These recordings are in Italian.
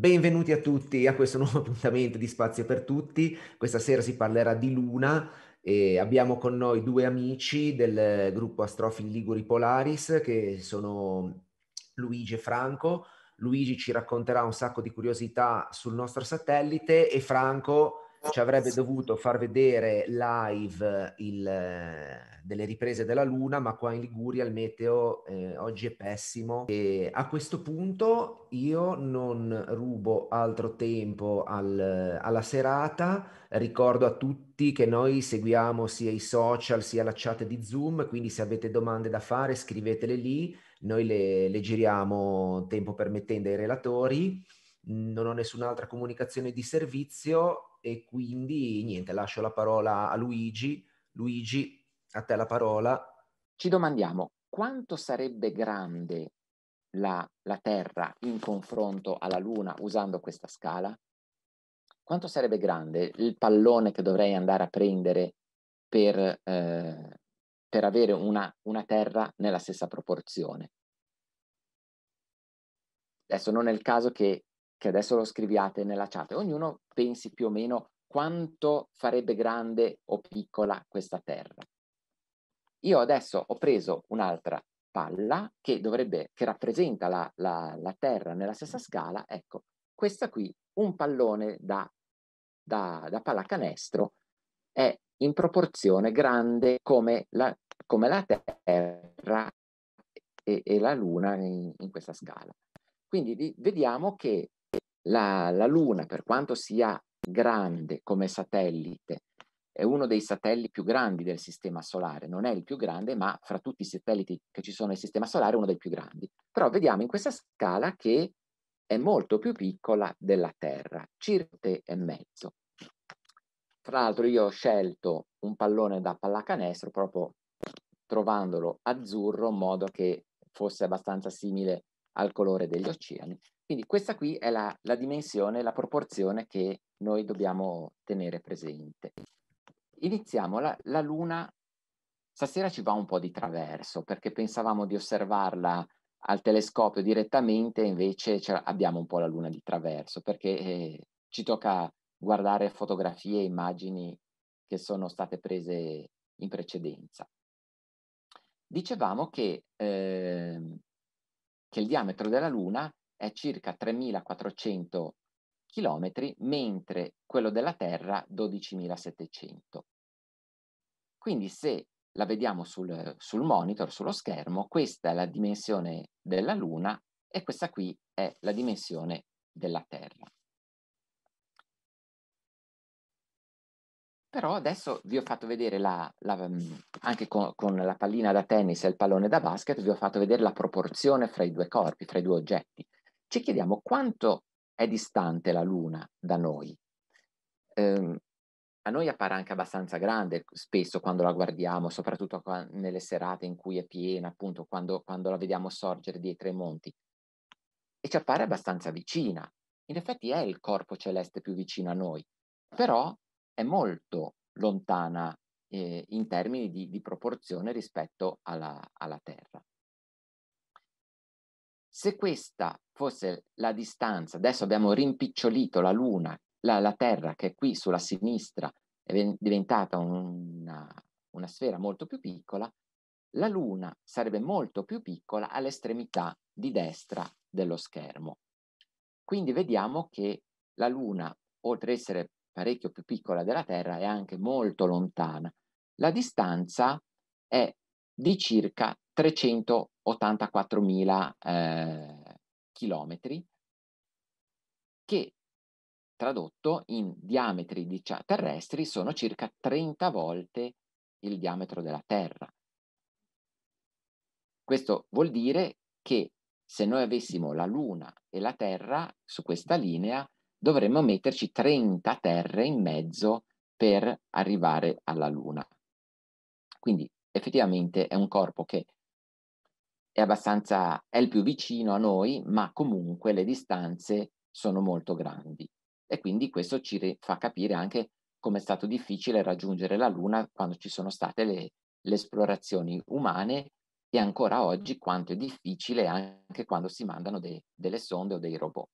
Benvenuti a tutti a questo nuovo appuntamento di Spazio per Tutti. Questa sera si parlerà di Luna, e abbiamo con noi due amici del gruppo Astrofili Liguri Polaris che sono Luigi e Franco. Luigi ci racconterà un sacco di curiosità sul nostro satellite e Franco ci avrebbe dovuto far vedere live il, eh, delle riprese della Luna, ma qua in Liguria il meteo eh, oggi è pessimo. E a questo punto io non rubo altro tempo al, alla serata, ricordo a tutti che noi seguiamo sia i social sia la chat di Zoom, quindi se avete domande da fare scrivetele lì, noi le, le giriamo tempo permettendo ai relatori. Non ho nessun'altra comunicazione di servizio, e quindi niente, lascio la parola a Luigi. Luigi, a te la parola. Ci domandiamo quanto sarebbe grande la, la Terra in confronto alla Luna usando questa scala? quanto sarebbe grande il pallone che dovrei andare a prendere per, eh, per avere una, una, terra nella stessa proporzione. Adesso non è il caso che che adesso lo scriviate nella chat, ognuno pensi più o meno quanto farebbe grande o piccola questa terra. Io adesso ho preso un'altra palla che dovrebbe, che rappresenta la, la, la terra nella stessa scala, ecco, questa qui, un pallone da, da, da pallacanestro, è in proporzione grande come la, come la Terra e, e, la Luna in, in questa scala. Quindi vediamo che la, la Luna, per quanto sia grande come satellite, è uno dei satelliti più grandi del Sistema Solare, non è il più grande, ma fra tutti i satelliti che ci sono nel Sistema Solare è uno dei più grandi. Però vediamo in questa scala che è molto più piccola della Terra, circa e mezzo. Tra l'altro io ho scelto un pallone da pallacanestro proprio trovandolo azzurro in modo che fosse abbastanza simile al colore degli oceani. Quindi questa qui è la, la dimensione, la proporzione che noi dobbiamo tenere presente. Iniziamo, la, la Luna stasera ci va un po' di traverso perché pensavamo di osservarla al telescopio direttamente, invece abbiamo un po' la Luna di traverso perché eh, ci tocca guardare fotografie e immagini che sono state prese in precedenza. Dicevamo che, eh, che il diametro della Luna è circa 3.400 km, mentre quello della Terra 12.700. Quindi se la vediamo sul, sul monitor, sullo schermo, questa è la dimensione della Luna e questa qui è la dimensione della Terra. Però adesso vi ho fatto vedere la, la, mm, anche con, con, la pallina da tennis e il pallone da basket, vi ho fatto vedere la proporzione fra i due corpi, fra i due oggetti ci chiediamo quanto è distante la Luna da noi. Eh, a noi appare anche abbastanza grande spesso quando la guardiamo, soprattutto nelle serate in cui è piena, appunto quando, quando la vediamo sorgere dietro i monti, e ci appare abbastanza vicina. In effetti è il corpo celeste più vicino a noi, però è molto lontana eh, in termini di, di proporzione rispetto alla, alla Terra. Se questa fosse la distanza, adesso abbiamo rimpicciolito la Luna, la, la Terra che è qui sulla sinistra è diventata una, una sfera molto più piccola, la Luna sarebbe molto più piccola all'estremità di destra dello schermo. Quindi vediamo che la Luna, oltre ad essere parecchio più piccola della Terra, è anche molto lontana. La distanza è di circa 384.000 eh, chilometri che tradotto in diametri terrestri sono circa 30 volte il diametro della Terra. Questo vuol dire che se noi avessimo la Luna e la Terra su questa linea, dovremmo metterci 30 terre in mezzo per arrivare alla Luna. Quindi effettivamente è un corpo che è abbastanza, è il più vicino a noi, ma comunque le distanze sono molto grandi. E quindi questo ci fa capire anche come è stato difficile raggiungere la Luna quando ci sono state le, le esplorazioni umane e ancora oggi quanto è difficile anche quando si mandano de, delle sonde o dei robot.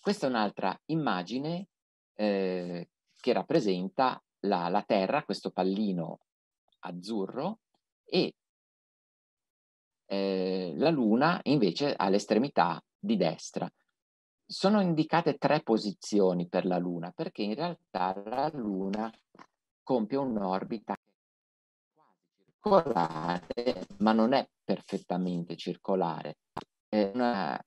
Questa è un'altra immagine eh, che rappresenta la, la, Terra, questo pallino azzurro e eh, la luna invece all'estremità di destra. Sono indicate tre posizioni per la luna perché in realtà la luna compie un'orbita circolare ma non è perfettamente circolare. È una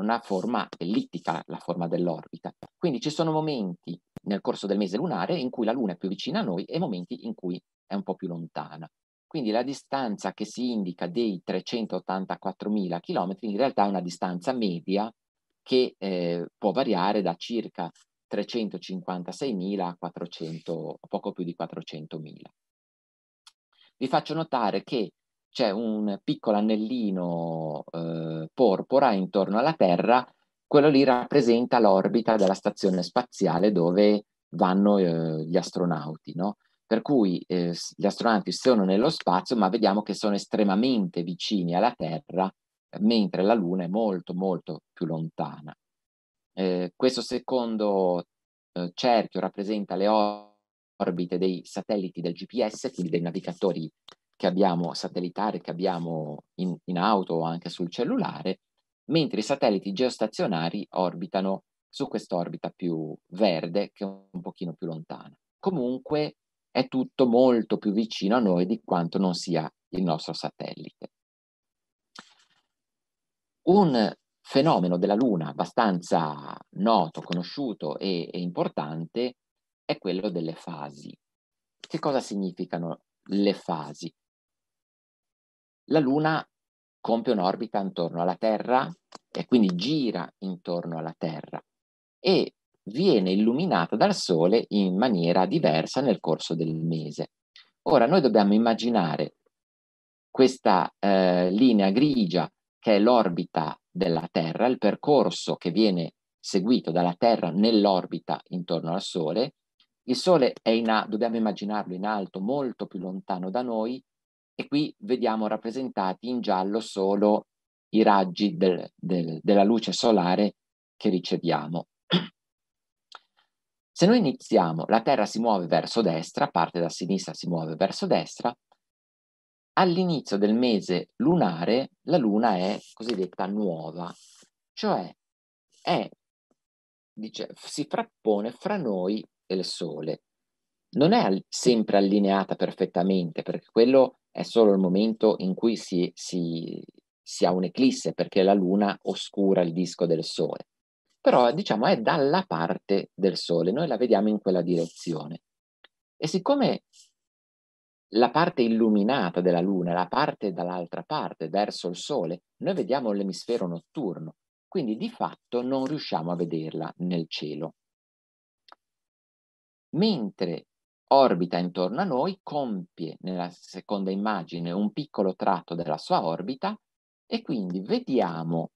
una forma ellittica, la forma dell'orbita. Quindi ci sono momenti nel corso del mese lunare in cui la Luna è più vicina a noi e momenti in cui è un po' più lontana. Quindi la distanza che si indica dei 384.000 km in realtà è una distanza media che eh, può variare da circa 356.000 a 400, poco più di 400.000. Vi faccio notare che c'è un piccolo anellino eh, porpora intorno alla Terra, quello lì rappresenta l'orbita della stazione spaziale dove vanno eh, gli astronauti, no? Per cui eh, gli astronauti sono nello spazio, ma vediamo che sono estremamente vicini alla Terra, mentre la Luna è molto, molto più lontana. Eh, questo secondo eh, cerchio rappresenta le orbite dei satelliti del GPS, quindi dei navigatori che abbiamo satellitare che abbiamo in, in auto o anche sul cellulare, mentre i satelliti geostazionari orbitano su quest'orbita più verde che è un pochino più lontana. Comunque è tutto molto più vicino a noi di quanto non sia il nostro satellite. Un fenomeno della Luna abbastanza noto, conosciuto e, e importante è quello delle fasi. Che cosa significano le fasi? la Luna compie un'orbita intorno alla Terra e quindi gira intorno alla Terra e viene illuminata dal Sole in maniera diversa nel corso del mese. Ora noi dobbiamo immaginare questa eh, linea grigia che è l'orbita della Terra, il percorso che viene seguito dalla Terra nell'orbita intorno al Sole. Il Sole è in, dobbiamo immaginarlo in alto, molto più lontano da noi, e qui vediamo rappresentati in giallo solo i raggi del, del, della luce solare che riceviamo. Se noi iniziamo, la Terra si muove verso destra, parte da sinistra, si muove verso destra. All'inizio del mese lunare la Luna è cosiddetta nuova, cioè è, dice, si frappone fra noi e il Sole. Non è sempre allineata perfettamente, perché quello è solo il momento in cui si, si, si ha un'eclisse perché la luna oscura il disco del sole. Però diciamo è dalla parte del sole, noi la vediamo in quella direzione. E siccome la parte illuminata della luna, la parte dall'altra parte, verso il sole, noi vediamo l'emisfero notturno, quindi di fatto non riusciamo a vederla nel cielo. Mentre orbita intorno a noi, compie nella seconda immagine un piccolo tratto della sua orbita e quindi vediamo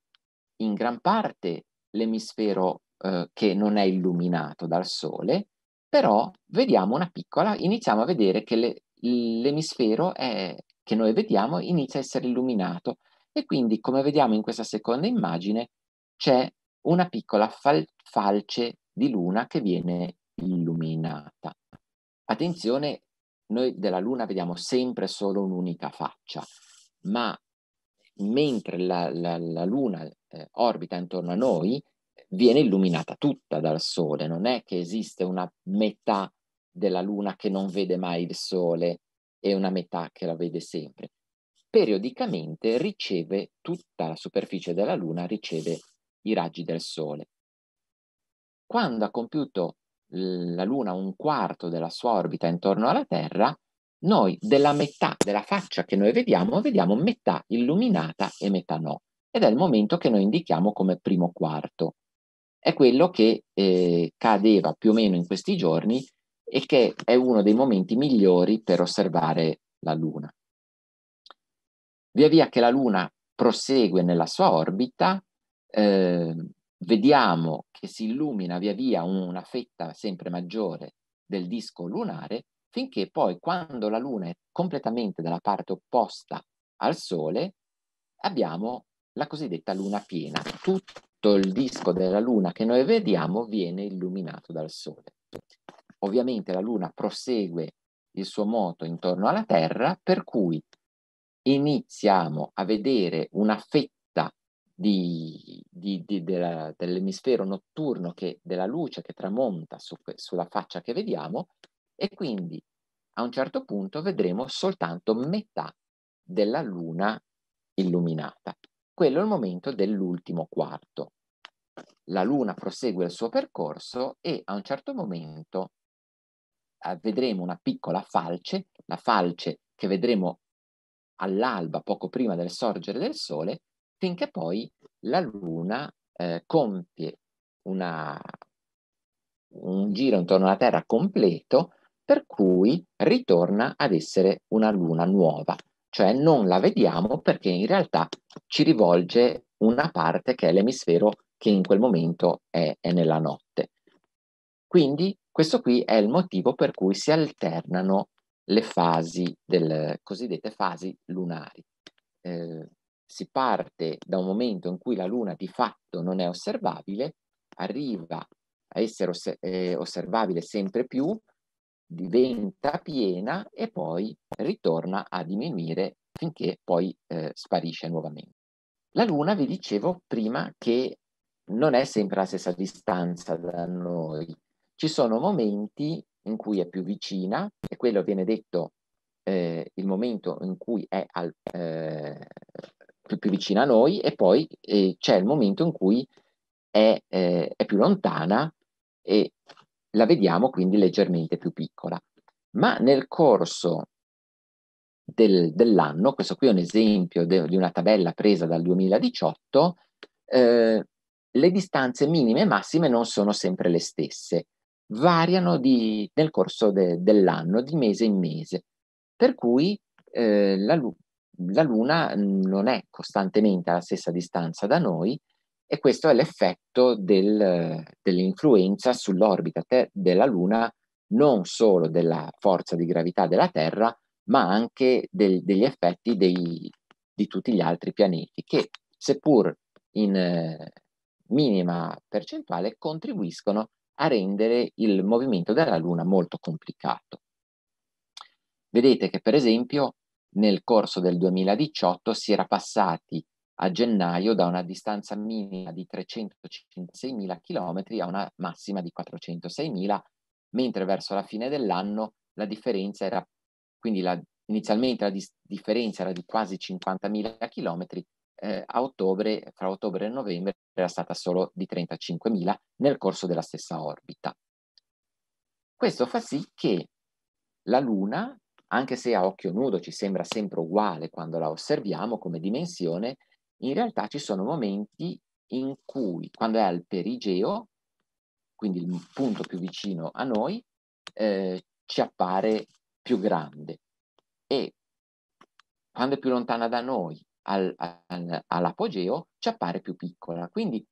in gran parte l'emisfero eh, che non è illuminato dal Sole, però vediamo una piccola, iniziamo a vedere che l'emisfero è, che noi vediamo inizia a essere illuminato e quindi come vediamo in questa seconda immagine c'è una piccola fal falce di luna che viene illuminata. Attenzione, noi della Luna vediamo sempre solo un'unica faccia, ma mentre la, la, la Luna eh, orbita intorno a noi, viene illuminata tutta dal Sole, non è che esiste una metà della Luna che non vede mai il Sole e una metà che la vede sempre. Periodicamente riceve tutta la superficie della Luna, riceve i raggi del Sole. Quando ha compiuto la Luna un quarto della sua orbita intorno alla Terra, noi della metà della faccia che noi vediamo, vediamo metà illuminata e metà no. Ed è il momento che noi indichiamo come primo quarto. È quello che eh, cadeva più o meno in questi giorni e che è uno dei momenti migliori per osservare la Luna. Via via che la Luna prosegue nella sua orbita, eh, vediamo che si illumina via via una fetta sempre maggiore del disco lunare, finché poi quando la Luna è completamente dalla parte opposta al Sole, abbiamo la cosiddetta Luna piena. Tutto il disco della Luna che noi vediamo viene illuminato dal Sole. Ovviamente la Luna prosegue il suo moto intorno alla Terra, per cui iniziamo a vedere una fetta di, di, di, della, dell'emisfero notturno che, della luce che tramonta su, sulla faccia che vediamo e quindi a un certo punto vedremo soltanto metà della luna illuminata. Quello è il momento dell'ultimo quarto. La luna prosegue il suo percorso e a un certo momento eh, vedremo una piccola falce, la falce che vedremo all'alba poco prima del sorgere del sole finché poi la Luna eh, compie una, un giro intorno alla Terra completo, per cui ritorna ad essere una Luna nuova, cioè non la vediamo perché in realtà ci rivolge una parte che è l'emisfero che in quel momento è, è nella notte. Quindi questo qui è il motivo per cui si alternano le fasi le cosiddette fasi lunari. Eh, si parte da un momento in cui la Luna di fatto non è osservabile, arriva a essere os- eh, osservabile sempre più, diventa piena e poi ritorna a diminuire finché poi eh, sparisce nuovamente. La Luna, vi dicevo prima, che non è sempre alla stessa distanza da noi. Ci sono momenti in cui è più vicina, e quello viene detto eh, il momento in cui è al, eh, più, più vicina a noi e poi eh, c'è il momento in cui è, eh, è più lontana e la vediamo quindi leggermente più piccola. Ma nel corso del, dell'anno, questo qui è un esempio de, di una tabella presa dal 2018, eh, le distanze minime e massime non sono sempre le stesse, variano di, nel corso de, dell'anno, di mese in mese. Per cui eh, la, la Luna non è costantemente alla stessa distanza da noi e questo è l'effetto del, dell'influenza sull'orbita te- della Luna non solo della forza di gravità della Terra, ma anche del, degli effetti dei, di tutti gli altri pianeti, che seppur in eh, minima percentuale contribuiscono a rendere il movimento della Luna molto complicato. Vedete che per esempio nel corso del 2018 si era passati a gennaio da una distanza minima di 356.000 km a una massima di 406.000, mentre verso la fine dell'anno la differenza era, quindi la, inizialmente la dis- differenza era di quasi 50.000 km, eh, a ottobre, fra ottobre e novembre era stata solo di 35.000 nel corso della stessa orbita. Questo fa sì che la Luna anche se a occhio nudo ci sembra sempre uguale quando la osserviamo come dimensione, in realtà ci sono momenti in cui, quando è al perigeo, quindi il punto più vicino a noi, eh, ci appare più grande. E quando è più lontana da noi, al, al, all'apogeo, ci appare più piccola. Quindi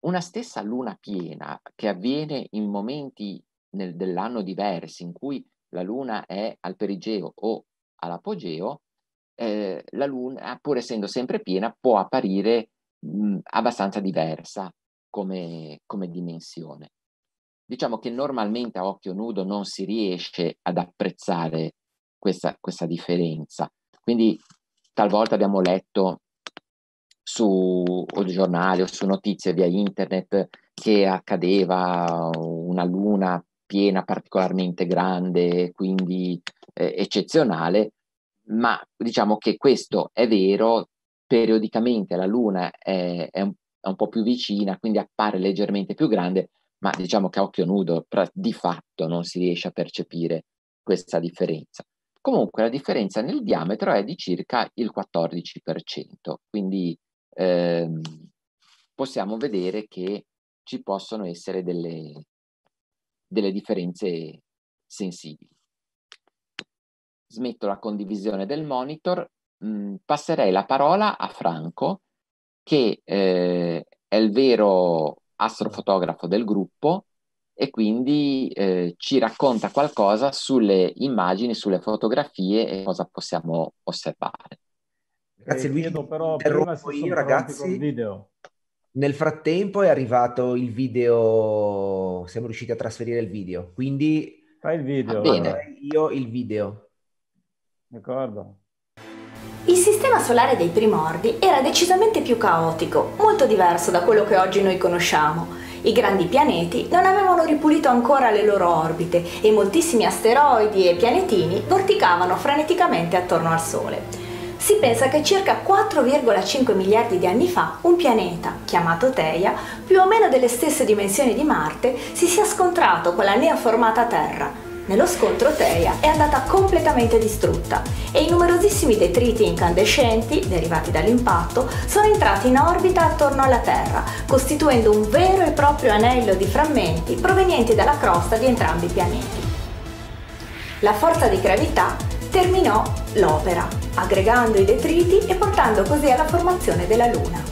una stessa luna piena che avviene in momenti nel, dell'anno diversi, in cui la Luna è al perigeo o all'apogeo, eh, la Luna, pur essendo sempre piena, può apparire mh, mm, abbastanza diversa come, come dimensione. Diciamo che normalmente a occhio nudo non si riesce ad apprezzare questa, questa differenza. Quindi talvolta abbiamo letto su giornali o su notizie via internet che accadeva una luna piena, particolarmente grande, quindi eh, eccezionale, ma diciamo che questo è vero, periodicamente la Luna è, è, un, è un po' più vicina, quindi appare leggermente più grande, ma diciamo che a occhio nudo di fatto non si riesce a percepire questa differenza. Comunque la differenza nel diametro è di circa il 14%, quindi ehm, possiamo vedere che ci possono essere delle, delle differenze sensibili. Smetto la condivisione del monitor, mh, mm, passerei la parola a Franco, che eh, è il vero astrofotografo del gruppo e quindi eh, ci racconta qualcosa sulle immagini, sulle fotografie e cosa possiamo osservare. Grazie eh, Luigi, però prima io ragazzi. Col video. Nel frattempo è arrivato il video, siamo riusciti a trasferire il video, quindi... Fai il video. Bene, io il video. D'accordo. Il sistema solare dei primordi era decisamente più caotico, molto diverso da quello che oggi noi conosciamo. I grandi pianeti non avevano ripulito ancora le loro orbite e moltissimi asteroidi e pianetini vorticavano freneticamente attorno al Sole. Si pensa che circa 4,5 miliardi di anni fa un pianeta, chiamato Teia, più o meno delle stesse dimensioni di Marte, si sia scontrato con la neoformata Terra. Nello scontro Teia è andata completamente distrutta e i numerosissimi detriti incandescenti, derivati dall'impatto, sono entrati in orbita attorno alla Terra, costituendo un vero e proprio anello di frammenti provenienti dalla crosta di entrambi i pianeti. La forza di gravità terminò l'opera, aggregando i detriti e portando così alla formazione della Luna.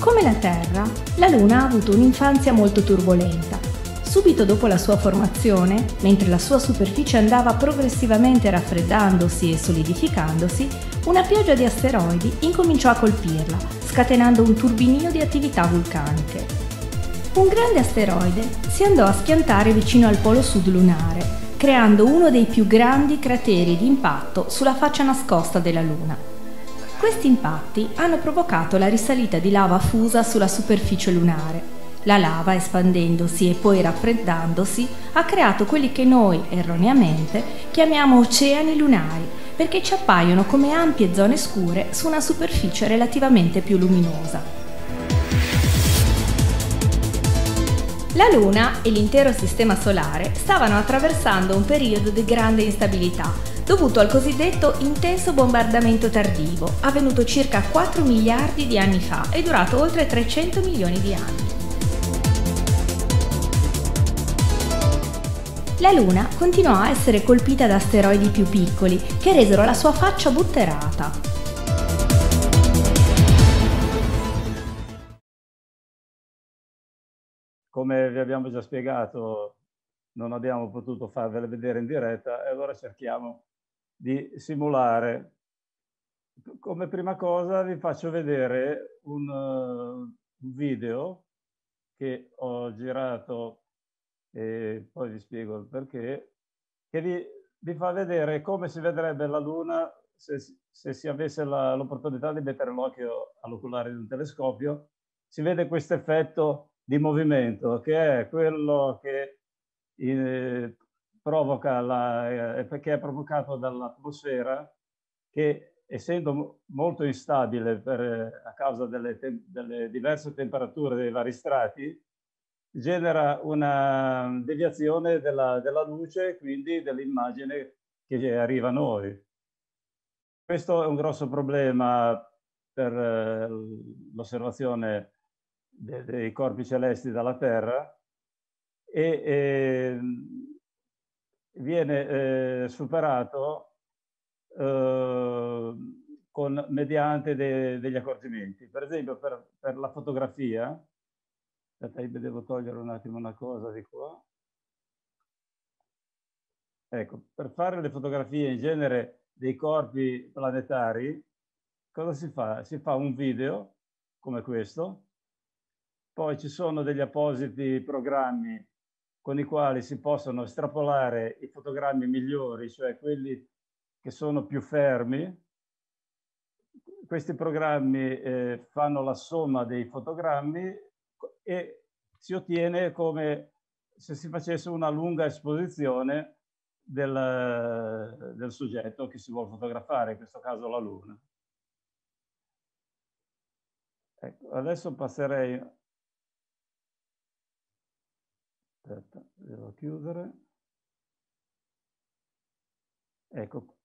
Come la Terra, la Luna ha avuto un'infanzia molto turbolenta. Subito dopo la sua formazione, mentre la sua superficie andava progressivamente raffreddandosi e solidificandosi, una pioggia di asteroidi incominciò a colpirla, scatenando un turbinio di attività vulcaniche. Un grande asteroide si andò a schiantare vicino al polo sud lunare creando uno dei più grandi crateri di impatto sulla faccia nascosta della Luna. Questi impatti hanno provocato la risalita di lava fusa sulla superficie lunare. La lava, espandendosi e poi raffreddandosi, ha creato quelli che noi, erroneamente, chiamiamo oceani lunari, perché ci appaiono come ampie zone scure su una superficie relativamente più luminosa. La Luna e l'intero Sistema Solare stavano attraversando un periodo di grande instabilità, dovuto al cosiddetto intenso bombardamento tardivo, avvenuto circa 4 miliardi di anni fa e durato oltre 300 milioni di anni. La Luna continuò a essere colpita da asteroidi più piccoli, che resero la sua faccia butterata, come vi abbiamo già spiegato non abbiamo potuto farvele vedere in diretta e allora cerchiamo di simulare. Come prima cosa vi faccio vedere eh, un, video che ho girato e poi vi spiego il perché, che vi, vi fa vedere come si vedrebbe la Luna se, se si avesse l'opportunità di mettere l'occhio all'oculare di un telescopio. Si vede questo effetto di movimento, che è quello che eh, provoca la, eh, perché eh, è provocato dall'atmosfera che essendo molto instabile per, eh, a causa delle, delle, diverse temperature dei vari strati, genera una deviazione della, della luce, quindi dell'immagine che arriva a noi. Questo è un grosso problema per eh, l'osservazione de, dei corpi celesti dalla Terra e eh, viene eh, superato eh, con, mediante de, degli accorgimenti. Per esempio per, per la fotografia, aspetta, devo togliere un attimo una cosa di qua. Ecco, per fare le fotografie in genere dei corpi planetari, cosa si fa? Si fa un video come questo, poi ci sono degli appositi programmi con i quali si possono estrapolare i fotogrammi migliori, cioè quelli che sono più fermi. Questi programmi eh, fanno la somma dei fotogrammi e si ottiene come se si facesse una lunga esposizione del, del, soggetto che si vuole fotografare, in questo caso la Luna. Ecco, adesso passerei aspetta, devo chiudere. Ecco,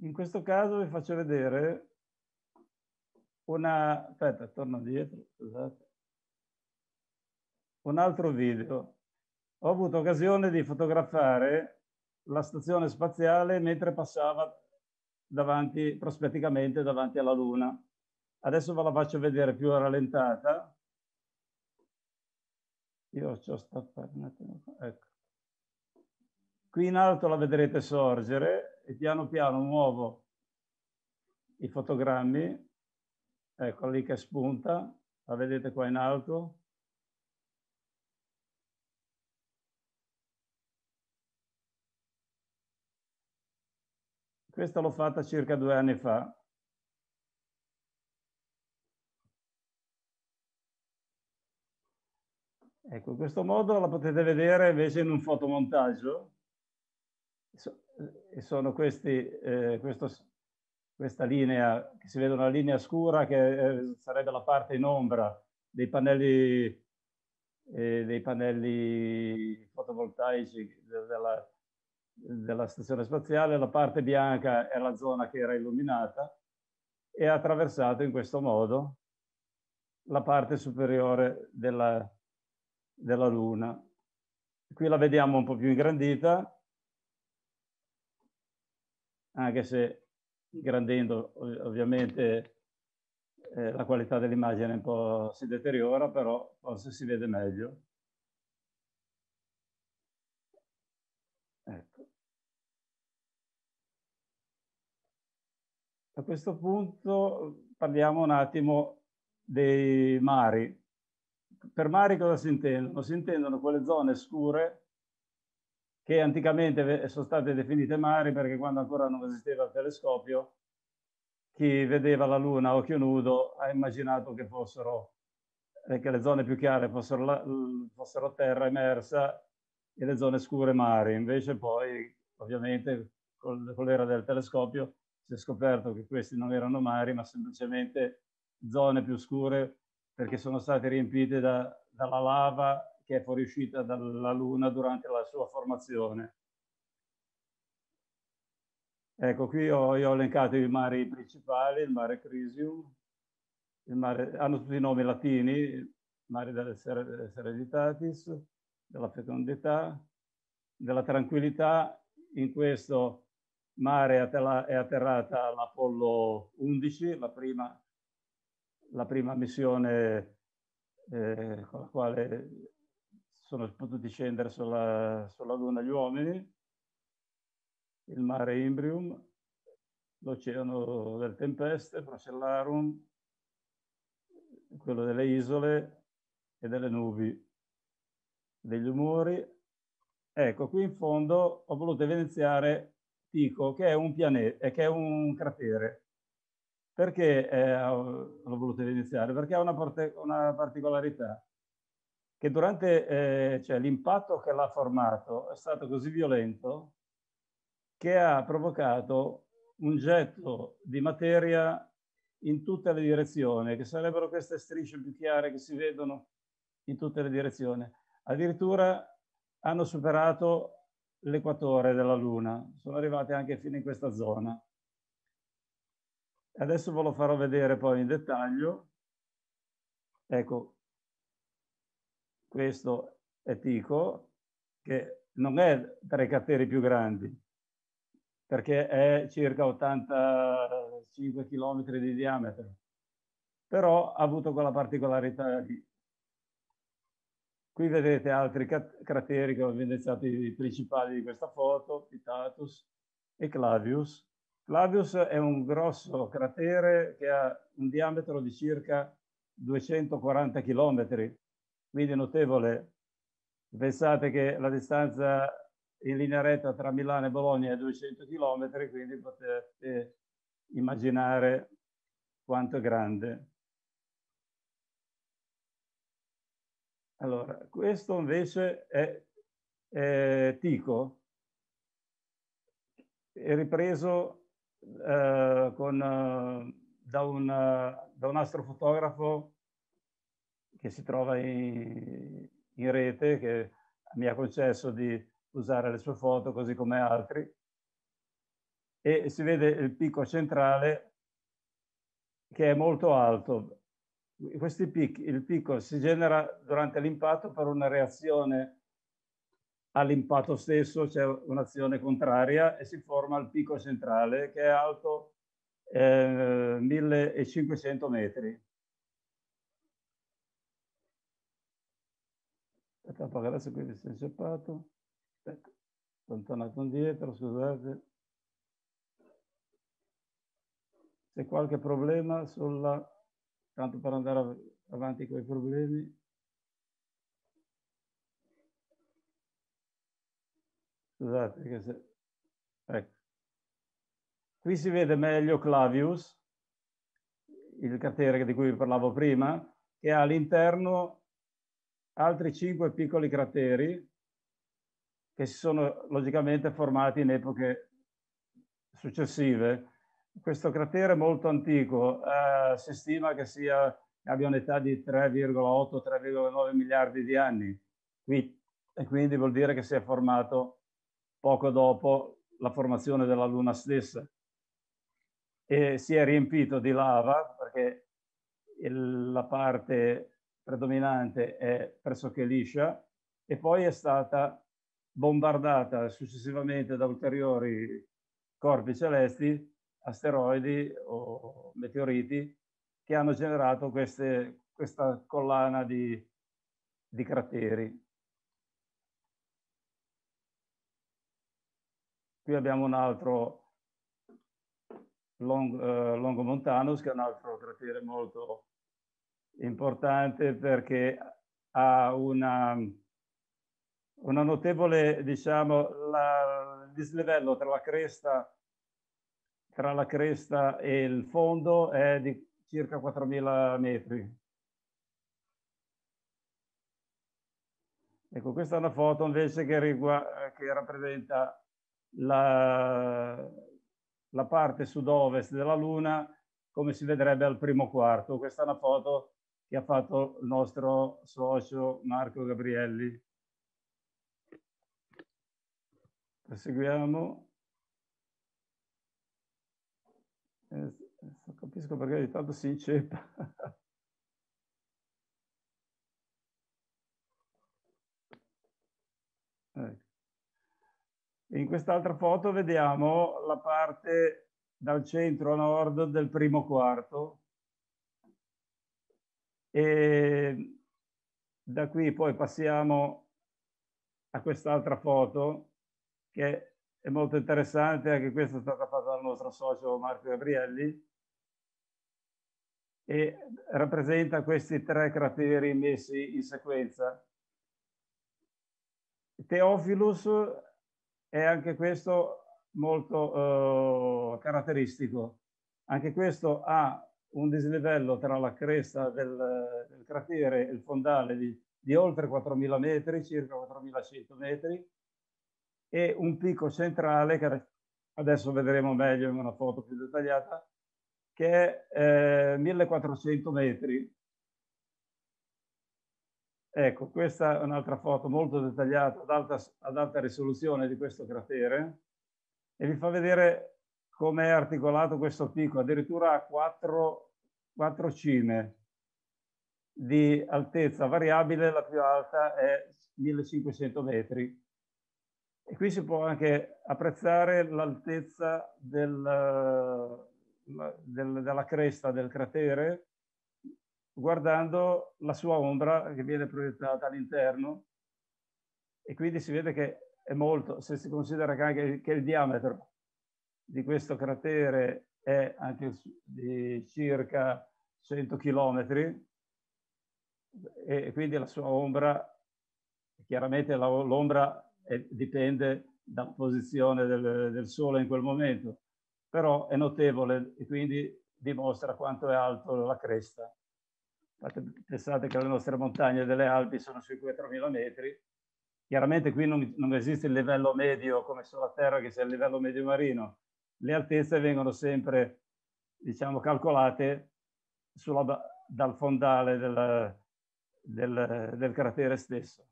in questo caso vi faccio vedere una... aspetta, torno indietro, scusate. Un altro video. Ho avuto occasione di fotografare la stazione spaziale mentre passava davanti, prospetticamente davanti alla Luna. Adesso ve la faccio vedere più rallentata io ho già un attimo. Ecco. Qui in alto la vedrete sorgere e piano piano muovo i fotogrammi. Ecco lì che spunta, la vedete qua in alto. Questa l'ho fatta circa due anni fa Ecco, in questo modo la potete vedere invece in un fotomontaggio. Eh, e sono questi, eh, questo, questa linea, che si vede una linea scura che eh, sarebbe la parte in ombra dei pannelli, eh, dei pannelli fotovoltaici della, della stazione spaziale, la parte bianca è la zona che era illuminata e ha attraversato in questo modo la parte superiore della, stazione della Luna. Qui la vediamo un po' più ingrandita, anche se ingrandendo ovviamente eh, la qualità dell'immagine un po' si deteriora, però forse si vede meglio. Ecco. A questo punto eh, parliamo un attimo dei mari per mari cosa si intendono? Si intendono quelle zone scure che anticamente sono state definite mari perché quando ancora non esisteva il telescopio chi vedeva la Luna a occhio nudo ha immaginato che fossero eh, che le zone più chiare fossero, la, fossero terra emersa e le zone scure mari. Invece poi, ovviamente, con l'era del telescopio si è scoperto che questi non erano mari, ma semplicemente zone più scure perché sono state riempite da, dalla lava che è fuoriuscita dalla Luna durante la sua formazione. Ecco, qui ho, io ho elencato i mari principali, il mare Crisium, il mare, hanno tutti i nomi latini, il mare delle serenitatis, della fecondità, della tranquillità. In questo mare è atterrata l'Apollo 11, la prima la prima missione eh, con la quale sono potuti scendere sulla, sulla Luna gli uomini, il mare Imbrium, l'oceano del Tempeste, Procellarum, quello delle isole e delle nubi, degli umori. Ecco, qui in fondo ho voluto evidenziare Tico, che è un pianeta, che è un cratere. Perché eh, l'ho voluto iniziare? Perché ha una, una, particolarità, che durante eh, cioè, l'impatto che l'ha formato è stato così violento che ha provocato un getto di materia in tutte le direzioni, che sarebbero queste strisce più chiare che si vedono in tutte le direzioni. Addirittura hanno superato l'equatore della Luna, sono arrivate anche fino in questa zona. Adesso ve lo farò vedere poi in dettaglio. Ecco, questo è Tico, che non è tra i crateri più grandi, perché è circa 85 km di diametro, però ha avuto quella particolarità lì. Qui vedete altri crateri che ho evidenziato i principali di questa foto, Pitatus e Clavius, Flavius è un grosso cratere che ha un diametro di circa 240 km, quindi notevole. Pensate che la distanza in linea retta tra Milano e Bologna è 200 km, quindi potete immaginare quanto è grande. Allora, questo invece è, è Tico, è ripreso eh, con, eh, da, un, eh, da, un, astrofotografo che si trova in, in rete, che mi ha concesso di usare le sue foto così come altri e si vede il picco centrale che è molto alto. Questi picchi, il picco si genera durante l'impatto per una reazione all'impatto stesso c'è un'azione contraria e si forma il picco centrale che è alto eh, 1500 metri. Aspetta, adesso qui vi si è inceppato. Aspetta, sono tornato indietro, scusate. C'è qualche problema sulla... tanto per andare avanti con i problemi. Scusate che se... Ecco. Qui si vede meglio Clavius, il cratere di cui vi parlavo prima, che ha all'interno altri cinque piccoli crateri che si sono logicamente formati in epoche successive. Questo cratere è molto antico, eh, si stima che sia, abbia un'età di 3,8-3,9 miliardi di anni, Qui, e quindi vuol dire che si è formato poco dopo la formazione della Luna stessa e si è riempito di lava perché il, la parte predominante è pressoché liscia e poi è stata bombardata successivamente da ulteriori corpi celesti, asteroidi o meteoriti che hanno generato queste, questa collana di, di crateri. Qui abbiamo un altro long, eh, Longomontanus, che è un altro cratere molto importante perché ha una, una notevole, diciamo, la, il dislivello tra la cresta tra la cresta e il fondo è di circa 4.000 metri. Ecco, questa è una foto invece che, eh, che rappresenta la, la parte sud-ovest della Luna come si vedrebbe al primo quarto. Questa è una foto che ha fatto il nostro socio Marco Gabrielli. Proseguiamo. Eh, capisco perché ogni tanto si inceppa. ecco. In quest'altra foto vediamo la parte dal centro a nord del primo quarto e da qui poi passiamo a quest'altra foto che è molto interessante, anche questa è stata fatta dal nostro socio Marco Gabrielli e rappresenta questi tre crateri messi in sequenza. Teofilus è anche questo molto eh, caratteristico. Anche questo ha un dislivello tra la cresta del, del cratere e il fondale di, di oltre 4.000 metri, circa 4.100 metri, e un picco centrale che adesso vedremo meglio in una foto più dettagliata, che è eh, 1.400 metri. Ecco, questa è un'altra foto molto dettagliata, ad alta, ad alta risoluzione di questo cratere e vi fa vedere come è articolato questo picco, addirittura a quattro, quattro cime di altezza variabile, la più alta è 1500 metri. E qui si può anche apprezzare l'altezza del, del, della cresta del cratere guardando la sua ombra che viene proiettata all'interno e quindi si vede che è molto, se si considera che anche che il diametro di questo cratere è anche di circa 100 chilometri e quindi la sua ombra, chiaramente l'ombra dipende dalla posizione del, del sole in quel momento, però è notevole e quindi dimostra quanto è alto la cresta Pensate che le nostre montagne delle Alpi sono sui 4.000 metri. Chiaramente qui non, non, esiste il livello medio come sulla Terra, che sia il livello medio marino. Le altezze vengono sempre, diciamo, calcolate sulla, dal fondale del, del, del cratere stesso.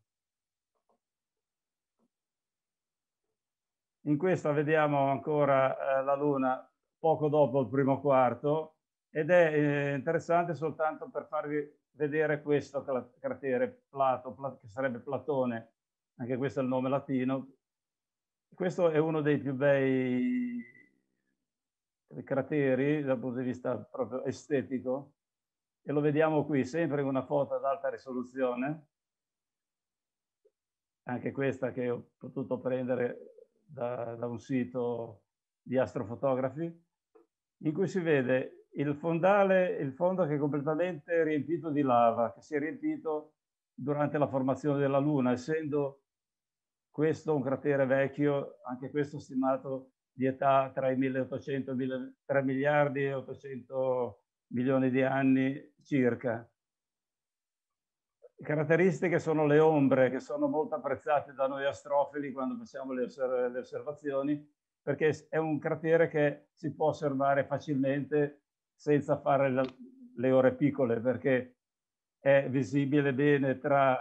In questa vediamo ancora eh, la Luna poco dopo il primo quarto, ed è eh, interessante soltanto per farvi vedere questo cratere Plato, che sarebbe Platone, anche questo è il nome latino. Questo è uno dei più bei crateri dal punto di vista proprio estetico e lo vediamo qui, sempre in una foto ad alta risoluzione, anche questa che ho potuto prendere da, da un sito di astrofotografi, in cui si vede il fondale, il fondo che è completamente riempito di lava, che si è riempito durante la formazione della Luna, essendo questo un cratere vecchio, anche questo stimato di età tra i 1800 3 miliardi e 800 milioni di anni circa. Caratteristiche sono le ombre, che sono molto apprezzate da noi astrofili quando facciamo le, osserv le osservazioni, perché è un cratere che si può osservare facilmente senza fare le ore piccole perché è visibile bene tra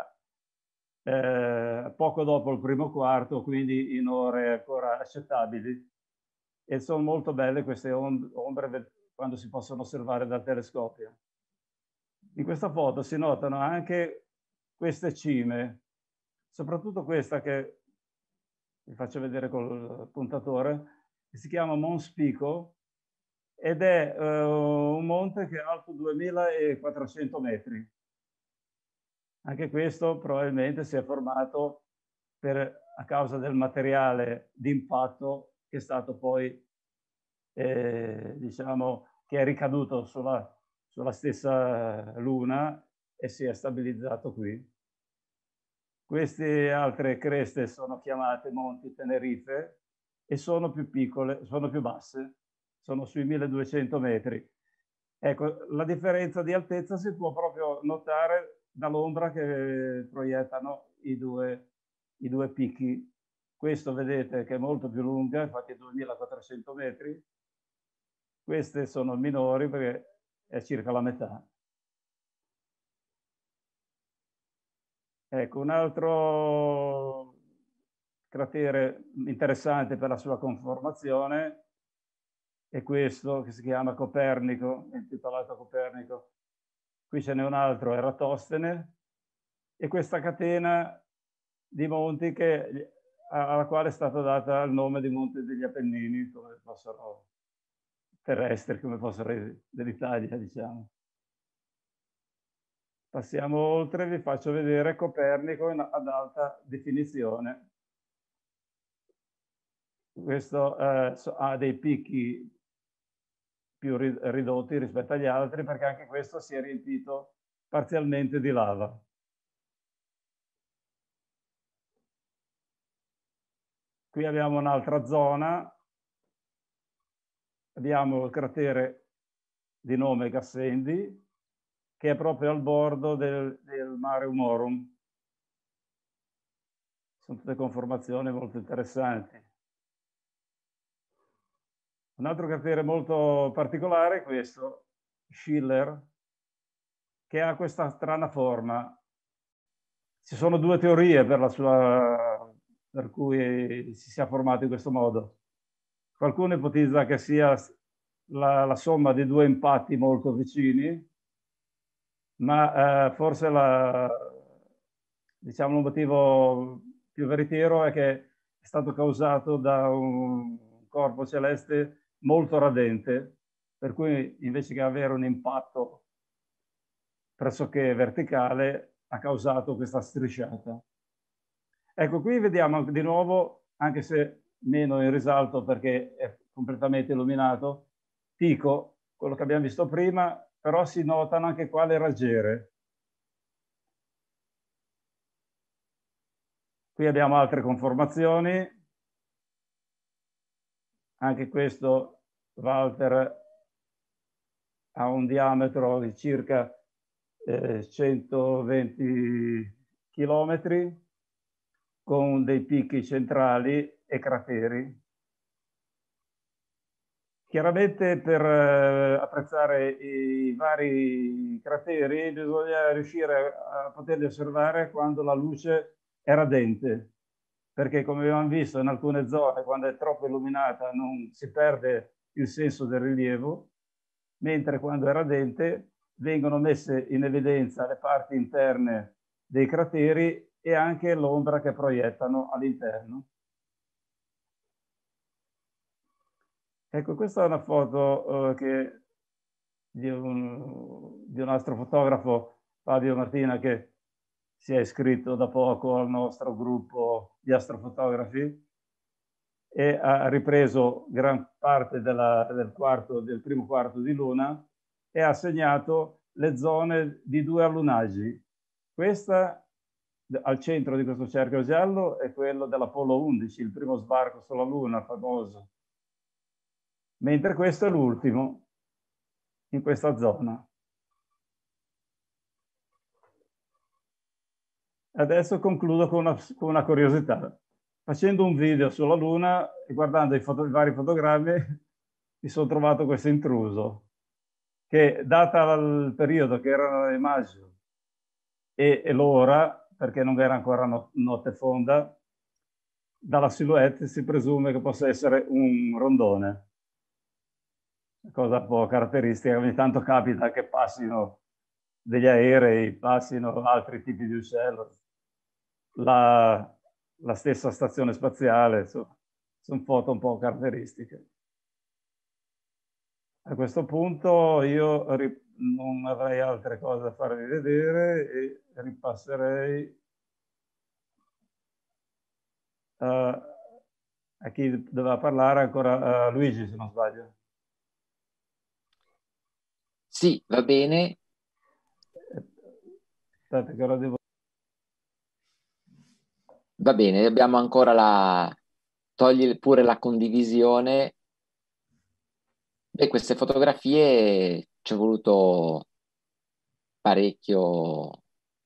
eh, poco dopo il primo quarto, quindi in ore ancora accettabili. E sono molto belle queste ombre quando si possono osservare dal telescopio. In questa foto si notano anche queste cime, soprattutto questa che vi faccio vedere col puntatore, che si chiama Monspico, ed è eh, un monte che è alto 2400 metri. Anche questo probabilmente si è formato per, a causa del materiale d'impatto che è stato poi, eh, diciamo, che è ricaduto sulla, sulla stessa luna e si è stabilizzato qui. Queste altre creste sono chiamate Monti Tenerife e sono più piccole, sono più basse sono sui 1200 metri. Ecco, la differenza di altezza si può proprio notare dall'ombra che proiettano i due, i due picchi. Questo vedete che è molto più lunga, infatti 2400 metri. Queste sono minori perché è circa la metà. Ecco, un altro cratere interessante per la sua conformazione è questo che si chiama Copernico, intitolato Copernico. Qui ce n'è un altro, Eratostene, e questa catena di monti che, alla quale è stato data il nome di Monte degli Appennini, come fossero terrestri, come fossero dell'Italia, diciamo. Passiamo oltre, vi faccio vedere Copernico ad alta definizione. Questo eh, ha dei picchi più ridotti rispetto agli altri perché anche questo si è riempito parzialmente di lava. Qui abbiamo un'altra zona, abbiamo il cratere di nome Gassendi che è proprio al bordo del, del mare Umorum. Sono tutte conformazioni molto interessanti. Un altro cratere molto particolare è questo, Schiller, che ha questa strana forma. Ci sono due teorie per, sua, per cui si sia formato in questo modo. Qualcuno ipotizza che sia la, la somma di due impatti molto vicini, ma eh, forse la, diciamo, il motivo più veritiero è che è stato causato da un corpo celeste molto radente, per cui invece che avere un impatto pressoché verticale, ha causato questa strisciata. Ecco, qui vediamo di nuovo, anche se meno in risalto perché è completamente illuminato, Tico, quello che abbiamo visto prima, però si notano anche qua le raggiere. Qui abbiamo altre conformazioni, anche questo Walter ha un diametro di circa eh, 120 chilometri con dei picchi centrali e crateri. Chiaramente per eh, apprezzare i vari crateri bisogna riuscire a poterli osservare quando la luce è radente perché come abbiamo visto in alcune zone quando è troppo illuminata non si perde il senso del rilievo, mentre quando è radente vengono messe in evidenza le parti interne dei crateri e anche l'ombra che proiettano all'interno. Ecco, questa è una foto eh, che di un, di un astrofotografo, Fabio Martina, che si è iscritto da poco al nostro gruppo di astrofotografi e ha ripreso gran parte della, del, quarto, del primo quarto di luna e ha segnato le zone di due allunaggi. Questa al centro di questo cerchio giallo è quello dell'Apollo 11, il primo sbarco sulla Luna famoso, mentre questo è l'ultimo in questa zona. Adesso concludo con una, con una curiosità. Facendo un video sulla Luna e guardando i, foto, i vari fotogrammi, mi sono trovato questo intruso che, data il periodo che era le maggio e, e l'ora, perché non era ancora no, notte fonda, dalla silhouette si presume che possa essere un rondone, cosa un po' caratteristica. Ogni tanto capita che passino degli aerei, passino altri tipi di uccello la, la stessa stazione spaziale, insomma, sono foto un po' caratteristiche. A questo punto io non avrei altre cose da farvi vedere e ripasserei a, eh, a chi doveva parlare ancora, eh, Luigi se non sbaglio. Sì, va bene. Aspetta che ora devo... Va bene, abbiamo ancora la... togli pure la condivisione. E queste fotografie ci è voluto parecchio,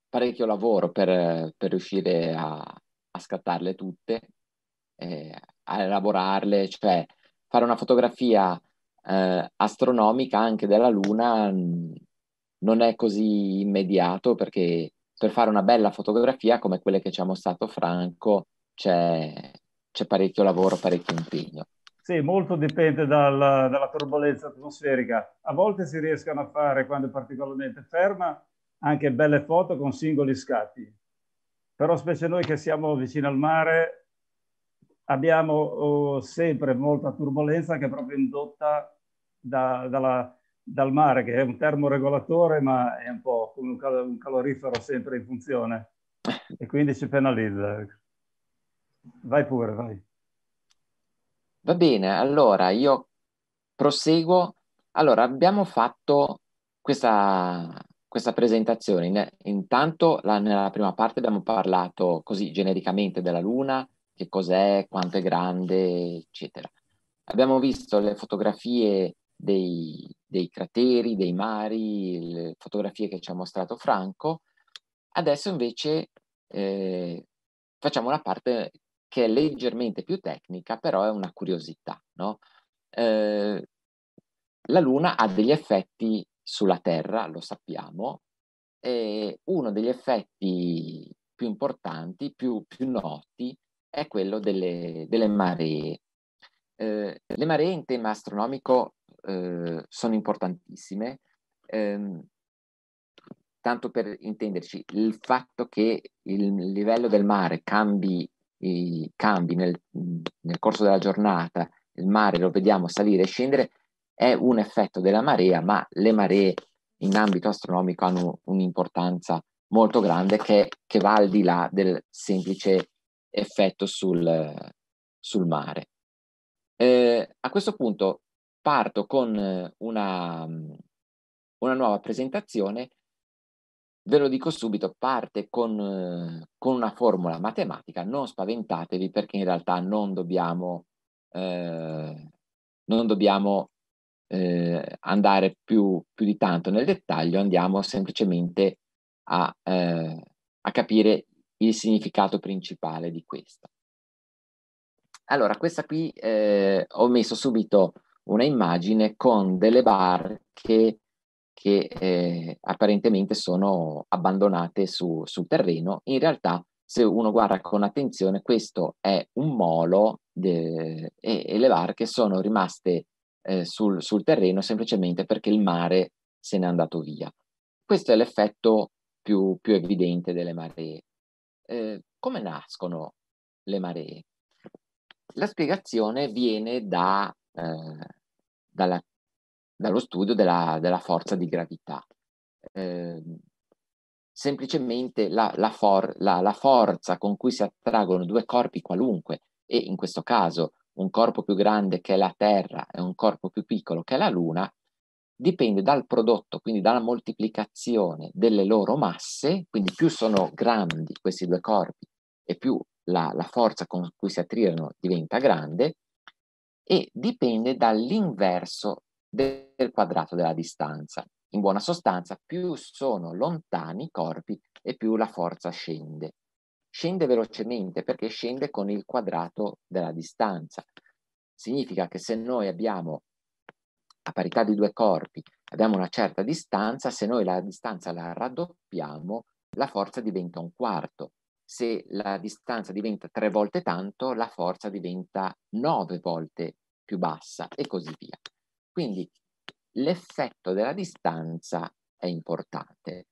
parecchio lavoro per, per riuscire a, a, scattarle tutte, eh, a elaborarle, cioè fare una fotografia eh, astronomica anche della Luna mh, mm, non è così immediato perché per fare una bella fotografia come quelle che ci ha mostrato Franco c'è, c'è parecchio lavoro, parecchio impegno. Sì, molto dipende dal, dalla turbolenza atmosferica. A volte si riescono a fare, quando è particolarmente ferma, anche belle foto con singoli scatti. Però specie noi che siamo vicino al mare abbiamo oh, sempre molta turbolenza che è proprio indotta da, dalla, dal mare, che è un termoregolatore, ma è un po' come un, cal- un calorifero sempre in funzione eh. e quindi ci penalizza. Vai pure, vai. Va bene, allora io proseguo. Allora, abbiamo fatto questa, questa presentazione. Intanto, la, nella prima parte abbiamo parlato così genericamente della Luna, che cos'è, quanto è grande, eccetera. Abbiamo visto le fotografie dei, dei crateri, dei mari, le fotografie che ci ha mostrato Franco. Adesso invece eh, facciamo una parte che è leggermente più tecnica, però è una curiosità. No? Eh, la Luna ha degli effetti sulla Terra, lo sappiamo, e uno degli effetti più importanti, più, più noti, è quello delle, delle maree. Eh, le maree in tema astronomico eh, sono importantissime. Eh, tanto per intenderci, il fatto che il livello del mare cambi, cambi nel, nel corso della giornata, il mare lo vediamo salire e scendere, è un effetto della marea, ma le maree in ambito astronomico hanno un'importanza molto grande che, che va al di là del semplice effetto sul, sul mare. Eh, a questo punto parto con eh, una, mm, una nuova presentazione, ve lo dico subito, parte con, eh, con, una formula matematica, non spaventatevi perché in realtà non dobbiamo, eh, non dobbiamo eh, andare più, più, di tanto nel dettaglio, andiamo semplicemente a, eh, a capire il significato principale di questa. Allora, questa qui eh, ho messo subito una immagine con delle barche che eh, apparentemente sono abbandonate su, sul terreno. In realtà, se uno guarda con attenzione, questo è un molo de, e, e, le barche sono rimaste eh, sul, sul, terreno semplicemente perché il mare se n'è andato via. Questo è l'effetto più, più evidente delle maree. Eh, come nascono le maree? La spiegazione viene da eh, dalla, dallo studio della, della, forza di gravità. Eh, semplicemente la, la, for, la, forza con cui si attraggono due corpi qualunque, e in questo caso un corpo più grande che è la Terra e un corpo più piccolo che è la Luna, dipende dal prodotto, quindi dalla moltiplicazione delle loro masse, quindi più sono grandi questi due corpi e più la, la forza con cui si attirano diventa grande, e dipende dall'inverso del quadrato della distanza. In buona sostanza, più sono lontani i corpi e più la forza scende. Scende velocemente perché scende con il quadrato della distanza. Significa che se noi abbiamo, a parità di due corpi, abbiamo una certa distanza, se noi la distanza la raddoppiamo, la forza diventa un quarto se la distanza diventa tre volte tanto, la forza diventa nove volte più bassa e così via. Quindi l'effetto della distanza è importante.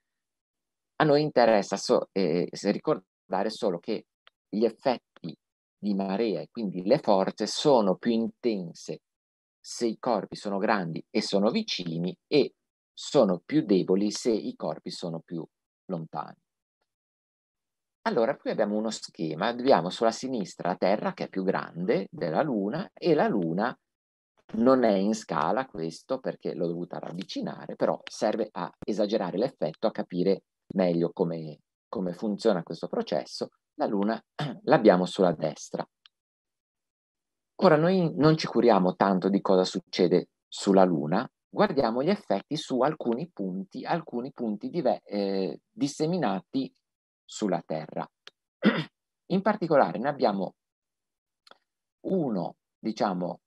A noi interessa so, eh, ricordare solo che gli effetti di marea e quindi le forze sono più intense se i corpi sono grandi e sono vicini e sono più deboli se i corpi sono più lontani. Allora, qui abbiamo uno schema, abbiamo sulla sinistra la Terra che è più grande della Luna e la Luna non è in scala questo perché l'ho dovuta ravvicinare, però serve a esagerare l'effetto, a capire meglio come, come funziona questo processo. La Luna l'abbiamo sulla destra. Ora noi non ci curiamo tanto di cosa succede sulla Luna, guardiamo gli effetti su alcuni punti, alcuni punti eh, disseminati sulla Terra. In particolare ne abbiamo uno, diciamo,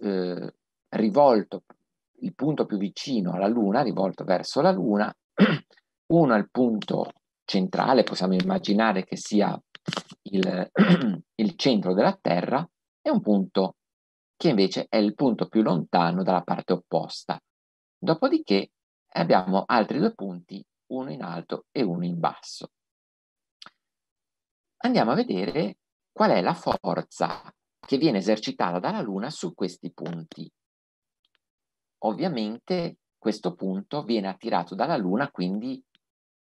eh, rivolto, il punto più vicino alla Luna, rivolto verso la Luna, uno è il punto centrale, possiamo immaginare che sia il, il centro della Terra, e un punto che invece è il punto più lontano dalla parte opposta. Dopodiché abbiamo altri due punti uno in alto e uno in basso. Andiamo a vedere qual è la forza che viene esercitata dalla Luna su questi punti. Ovviamente questo punto viene attirato dalla Luna, quindi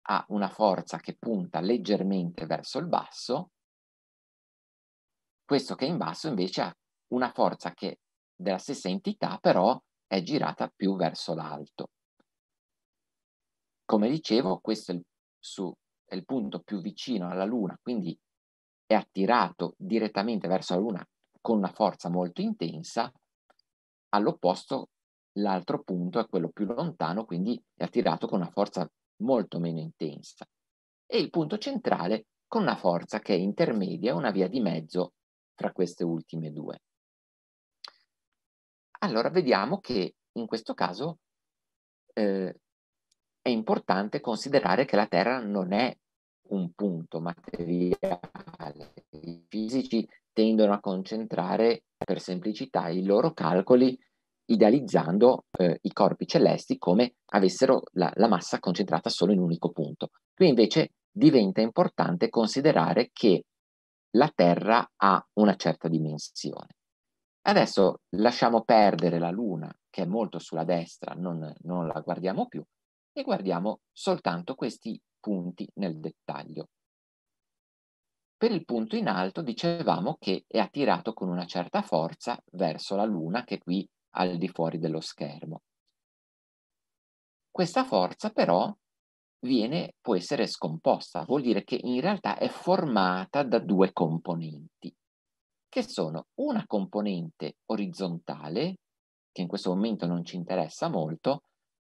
ha una forza che punta leggermente verso il basso, questo che è in basso invece ha una forza che della stessa entità però è girata più verso l'alto. Come dicevo, questo è il, su, è il punto più vicino alla Luna, quindi è attirato direttamente verso la Luna con una forza molto intensa, all'opposto l'altro punto è quello più lontano, quindi è attirato con una forza molto meno intensa. E il punto centrale con una forza che è intermedia, una via di mezzo fra queste ultime due. Allora vediamo che in questo caso eh, è importante considerare che la Terra non è un punto materiale. I fisici tendono a concentrare per semplicità i loro calcoli idealizzando eh, i corpi celesti come avessero la, la, massa concentrata solo in un unico punto. Qui invece diventa importante considerare che la Terra ha una certa dimensione. Adesso lasciamo perdere la Luna, che è molto sulla destra, non, non la guardiamo più, e guardiamo soltanto questi punti nel dettaglio. Per il punto in alto dicevamo che è attirato con una certa forza verso la Luna che è qui al di fuori dello schermo. Questa forza però viene, può essere scomposta, vuol dire che in realtà è formata da due componenti, che sono una componente orizzontale, che in questo momento non ci interessa molto,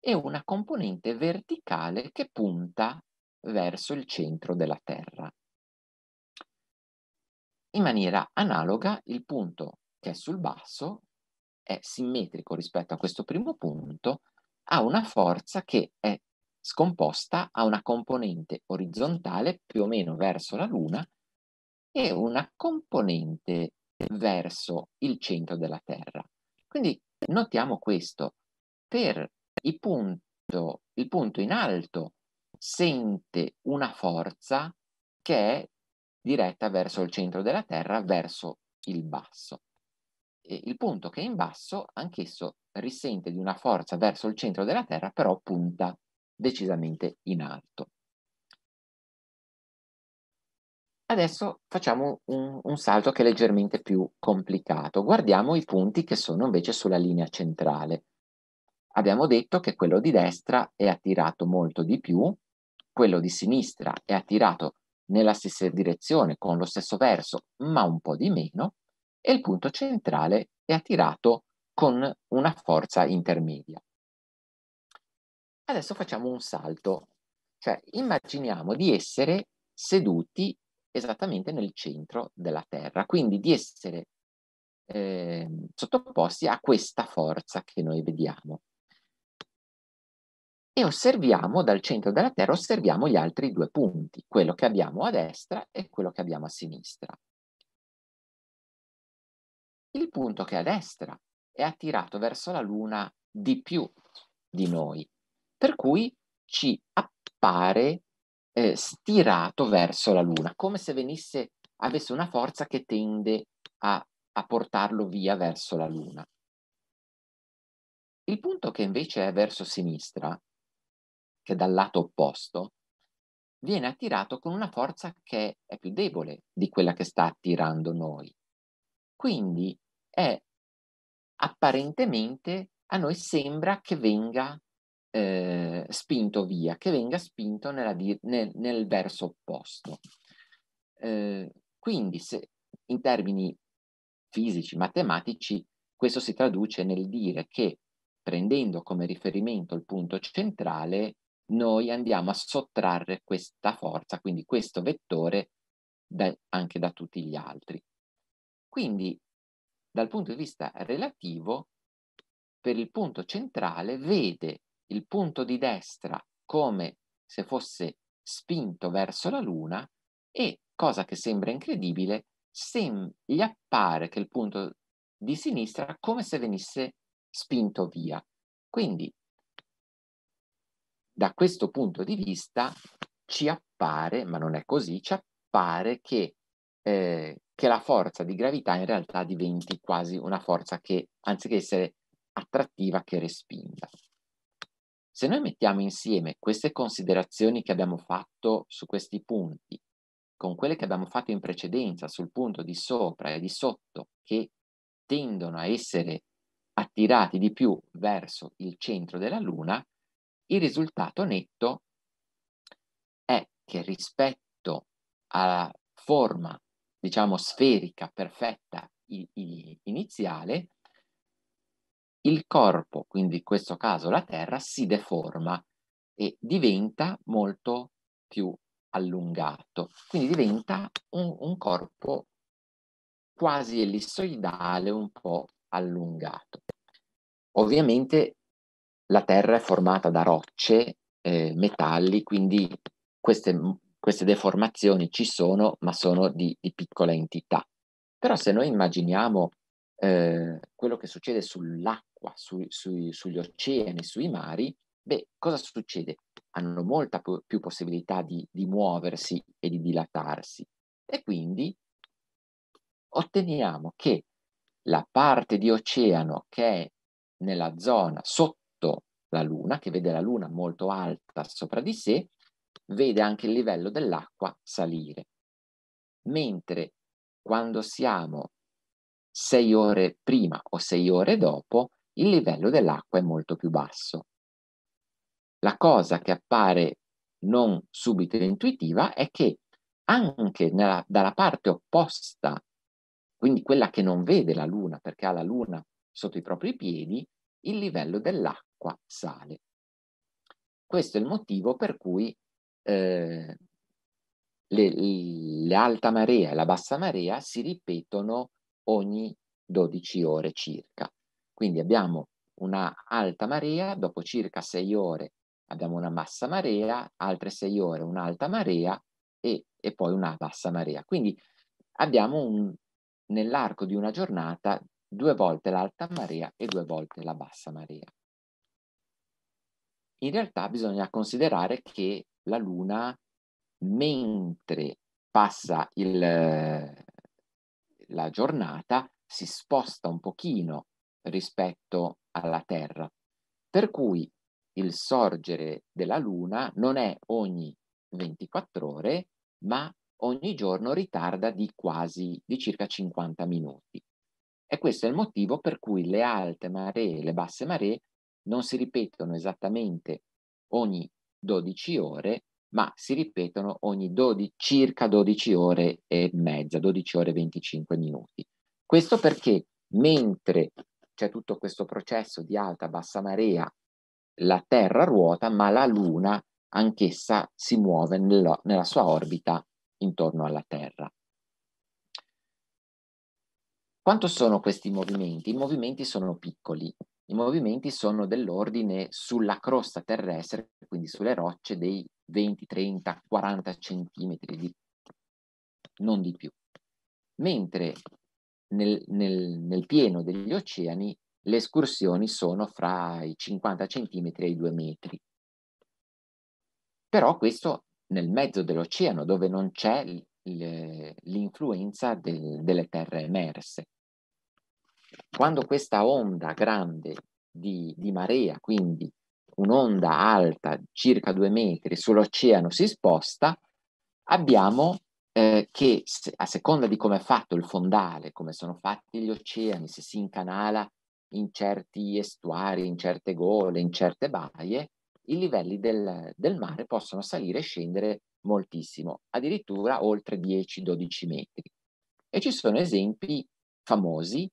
e una componente verticale che punta verso il centro della Terra. In maniera analoga il punto che è sul basso è simmetrico rispetto a questo primo punto, ha una forza che è scomposta a una componente orizzontale più o meno verso la Luna e una componente verso il centro della Terra. Quindi notiamo questo, per il punto, il punto in alto sente una forza che è diretta verso il centro della Terra, verso il basso. E il punto che è in basso, anch'esso risente di una forza verso il centro della Terra, però punta decisamente in alto. Adesso facciamo un, un, salto che è leggermente più complicato. Guardiamo i punti che sono invece sulla linea centrale abbiamo detto che quello di destra è attirato molto di più, quello di sinistra è attirato nella stessa direzione, con lo stesso verso, ma un po' di meno, e il punto centrale è attirato con una forza intermedia. Adesso facciamo un salto, cioè immaginiamo di essere seduti esattamente nel centro della Terra, quindi di essere eh, sottoposti a questa forza che noi vediamo e osserviamo dal centro della Terra, osserviamo gli altri due punti, quello che abbiamo a destra e quello che abbiamo a sinistra. Il punto che è a destra è attirato verso la Luna di più di noi, per cui ci appare eh, stirato verso la Luna, come se venisse, avesse una forza che tende a, a portarlo via verso la Luna. Il punto che invece è verso sinistra che dal lato opposto, viene attirato con una forza che è più debole di quella che sta attirando noi. Quindi è apparentemente a noi sembra che venga eh, spinto via, che venga spinto di- nel, nel, verso opposto. Eh, quindi se, in termini fisici, matematici, questo si traduce nel dire che prendendo come riferimento il punto centrale, noi andiamo a sottrarre questa forza, quindi questo vettore, da, anche da tutti gli altri. Quindi, dal punto di vista relativo, per il punto centrale vede il punto di destra come se fosse spinto verso la Luna e, cosa che sembra incredibile, sem- gli appare che il punto di sinistra come se venisse spinto via. Quindi da questo punto di vista ci appare, ma non è così, ci appare che, eh, che la forza di gravità in realtà diventi quasi una forza che, anziché essere attrattiva, che respinga. Se noi mettiamo insieme queste considerazioni che abbiamo fatto su questi punti con quelle che abbiamo fatto in precedenza sul punto di sopra e di sotto che tendono a essere attirati di più verso il centro della Luna, il risultato netto è che rispetto alla forma, diciamo, sferica perfetta iniziale, il corpo, quindi in questo caso la Terra, si deforma e diventa molto più allungato. Quindi diventa un, un corpo quasi ellissoidale, un po' allungato. Ovviamente la Terra è formata da rocce, eh, metalli, quindi queste, queste, deformazioni ci sono, ma sono di, di piccola entità. Però se noi immaginiamo eh, quello che succede sull'acqua, su, su, sugli oceani, sui mari, beh, cosa succede? Hanno molta po- più possibilità di, di muoversi e di dilatarsi. E quindi otteniamo che la parte di oceano che è nella zona sotto sotto la Luna, che vede la Luna molto alta sopra di sé, vede anche il livello dell'acqua salire. Mentre quando siamo sei ore prima o sei ore dopo, il livello dell'acqua è molto più basso. La cosa che appare non subito intuitiva è che anche nella, dalla parte opposta, quindi quella che non vede la Luna perché ha la Luna sotto i propri piedi, il livello dell'acqua acqua sale. Questo è il motivo per cui eh, l'alta marea e la bassa marea si ripetono ogni 12 ore circa. Quindi abbiamo una alta marea, dopo circa 6 ore abbiamo una bassa marea, altre 6 ore un'alta marea e, e, poi una bassa marea. Quindi abbiamo nell'arco di una giornata due volte l'alta marea e due volte la bassa marea in realtà bisogna considerare che la Luna, mentre passa il, la giornata, si sposta un pochino rispetto alla Terra, per cui il sorgere della Luna non è ogni 24 ore, ma ogni giorno ritarda di quasi di circa 50 minuti. E questo è il motivo per cui le alte maree e le basse maree non si ripetono esattamente ogni 12 ore, ma si ripetono ogni 12, circa 12 ore e mezza, 12 ore e 25 minuti. Questo perché mentre c'è tutto questo processo di alta-bassa marea, la Terra ruota, ma la Luna anch'essa si muove nella, nella sua orbita intorno alla Terra. Quanto sono questi movimenti? I movimenti sono piccoli, i movimenti sono dell'ordine sulla crosta terrestre, quindi sulle rocce, dei 20, 30, 40 centimetri, di, non di più. Mentre nel, nel, nel pieno degli oceani le escursioni sono fra i 50 centimetri e i 2 metri. Però questo nel mezzo dell'oceano, dove non c'è l'influenza del, delle terre emerse. Quando questa onda grande di, di marea, quindi un'onda alta circa due metri sull'oceano si sposta, abbiamo eh, che a seconda di come è fatto il fondale, come sono fatti gli oceani, se si incanala in certi estuari, in certe gole, in certe baie, i livelli del, del mare possono salire e scendere moltissimo, addirittura oltre 10-12 metri. E ci sono esempi famosi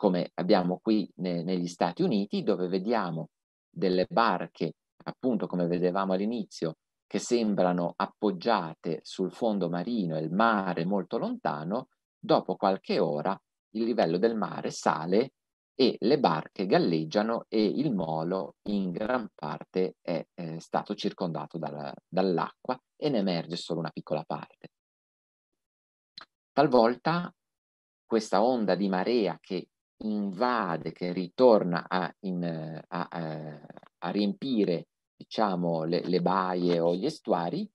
come abbiamo qui ne, negli Stati Uniti, dove vediamo delle barche, appunto come vedevamo all'inizio, che sembrano appoggiate sul fondo marino e il mare molto lontano, dopo qualche ora il livello del mare sale e le barche galleggiano e il molo in gran parte è, è stato circondato dal, dall'acqua e ne emerge solo una piccola parte. Talvolta questa onda di marea che invade, che ritorna a, in, a, a, a riempire diciamo, le, le, baie o gli estuari,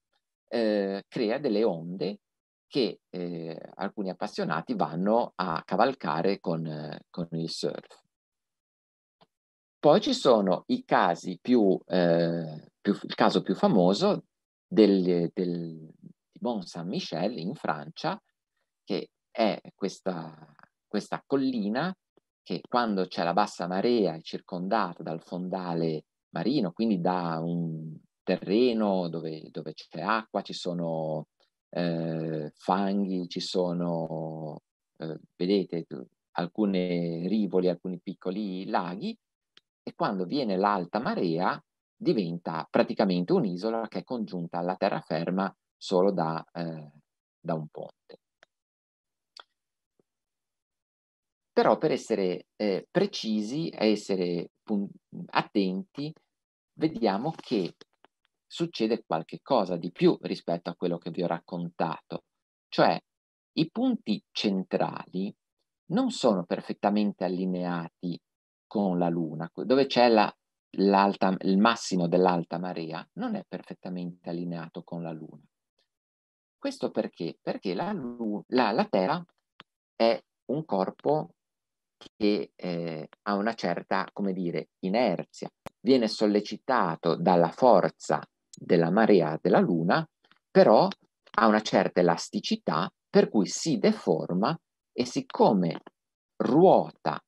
eh, crea delle onde che eh, alcuni appassionati vanno a cavalcare con, con, il surf. Poi ci sono i casi più, eh, più il caso più famoso del, del, di Mont Saint-Michel in Francia, che è questa, questa collina che quando c'è la bassa marea è circondata dal fondale marino, quindi da un terreno dove, dove c'è acqua, ci sono eh, fanghi, ci sono, eh, vedete, alcuni rivoli, alcuni piccoli laghi, e quando viene l'alta marea diventa praticamente un'isola che è congiunta alla terraferma solo da, eh, da un ponte. Però per essere eh, precisi e essere attenti, vediamo che succede qualche cosa di più rispetto a quello che vi ho raccontato. Cioè, i punti centrali non sono perfettamente allineati con la Luna, dove c'è la, il massimo dell'alta marea, non è perfettamente allineato con la Luna. Questo perché? Perché la, la, la Terra è un corpo che eh, ha una certa, come dire, inerzia. Viene sollecitato dalla forza della marea della Luna, però ha una certa elasticità per cui si deforma e siccome ruota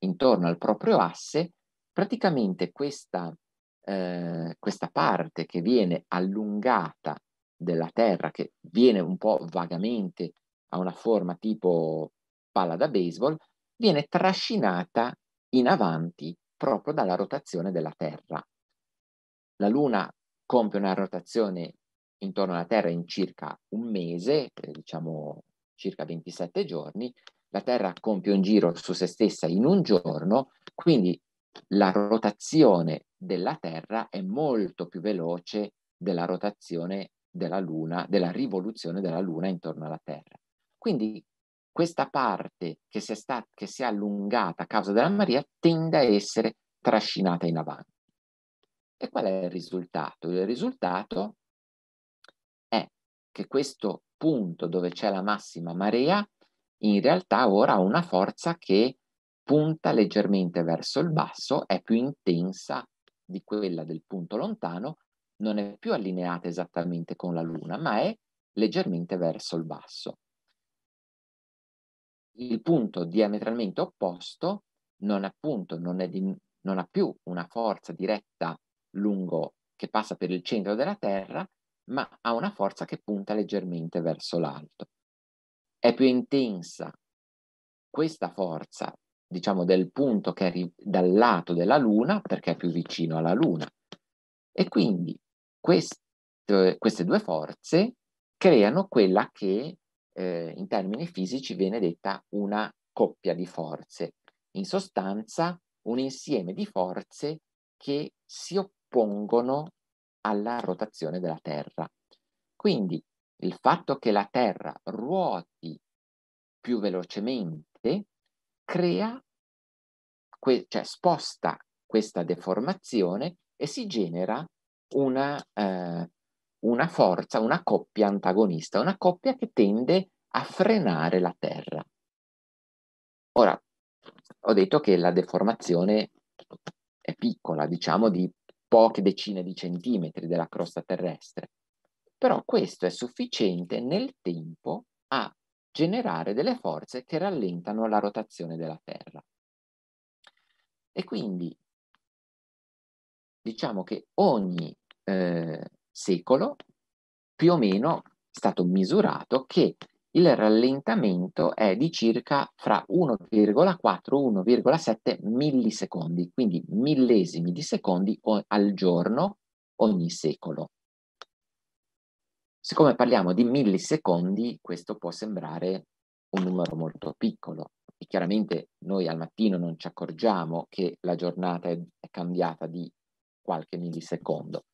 intorno al proprio asse, praticamente questa, eh, questa parte che viene allungata della Terra, che viene un po' vagamente a una forma tipo palla da baseball, viene trascinata in avanti proprio dalla rotazione della Terra. La Luna compie una rotazione intorno alla Terra in circa un mese, diciamo circa 27 giorni, la Terra compie un giro su se stessa in un giorno, quindi la rotazione della Terra è molto più veloce della rotazione della Luna, della rivoluzione della Luna intorno alla Terra. Quindi questa parte che si, è stat- che si è allungata a causa della Maria tende a essere trascinata in avanti. E qual è il risultato? Il risultato è che questo punto dove c'è la massima marea in realtà ora ha una forza che punta leggermente verso il basso, è più intensa di quella del punto lontano, non è più allineata esattamente con la Luna, ma è leggermente verso il basso il punto diametralmente opposto non, appunto, non, di, non ha più una forza diretta lungo che passa per il centro della Terra, ma ha una forza che punta leggermente verso l'alto. È più intensa questa forza, diciamo, del punto che è dal lato della Luna, perché è più vicino alla Luna. E quindi queste, queste due forze creano quella che eh, in termini fisici viene detta una coppia di forze, in sostanza un insieme di forze che si oppongono alla rotazione della Terra. Quindi il fatto che la Terra ruoti più velocemente crea, que- cioè sposta questa deformazione e si genera una eh, una forza, una coppia antagonista, una coppia che tende a frenare la Terra. Ora, ho detto che la deformazione è piccola, diciamo di poche decine di centimetri della crosta terrestre, però questo è sufficiente nel tempo a generare delle forze che rallentano la rotazione della Terra. E quindi diciamo che ogni eh, secolo più o meno è stato misurato che il rallentamento è di circa fra 1,4-1,7 millisecondi, quindi millesimi di secondi al giorno ogni secolo. Siccome parliamo di millisecondi, questo può sembrare un numero molto piccolo e chiaramente noi al mattino non ci accorgiamo che la giornata è cambiata di qualche millisecondo,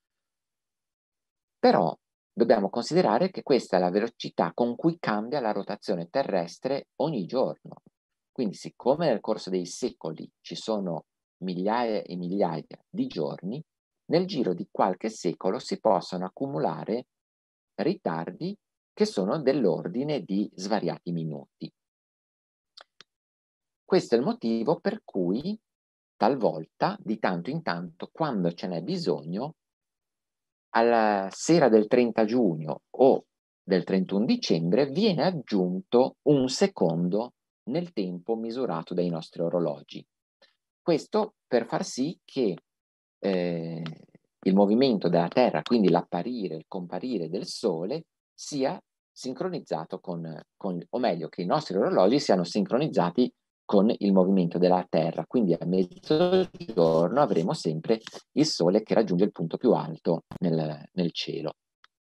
però dobbiamo considerare che questa è la velocità con cui cambia la rotazione terrestre ogni giorno. Quindi siccome nel corso dei secoli ci sono migliaia e migliaia di giorni, nel giro di qualche secolo si possono accumulare ritardi che sono dell'ordine di svariati minuti. Questo è il motivo per cui talvolta, di tanto in tanto, quando ce n'è bisogno, alla sera del 30 giugno o del 31 dicembre viene aggiunto un secondo nel tempo misurato dai nostri orologi. Questo per far sì che eh, il movimento della Terra, quindi l'apparire, il comparire del Sole, sia sincronizzato con, con, o meglio, che i nostri orologi siano sincronizzati con il movimento della Terra. Quindi a mezzogiorno avremo sempre il Sole che raggiunge il punto più alto nel, nel cielo.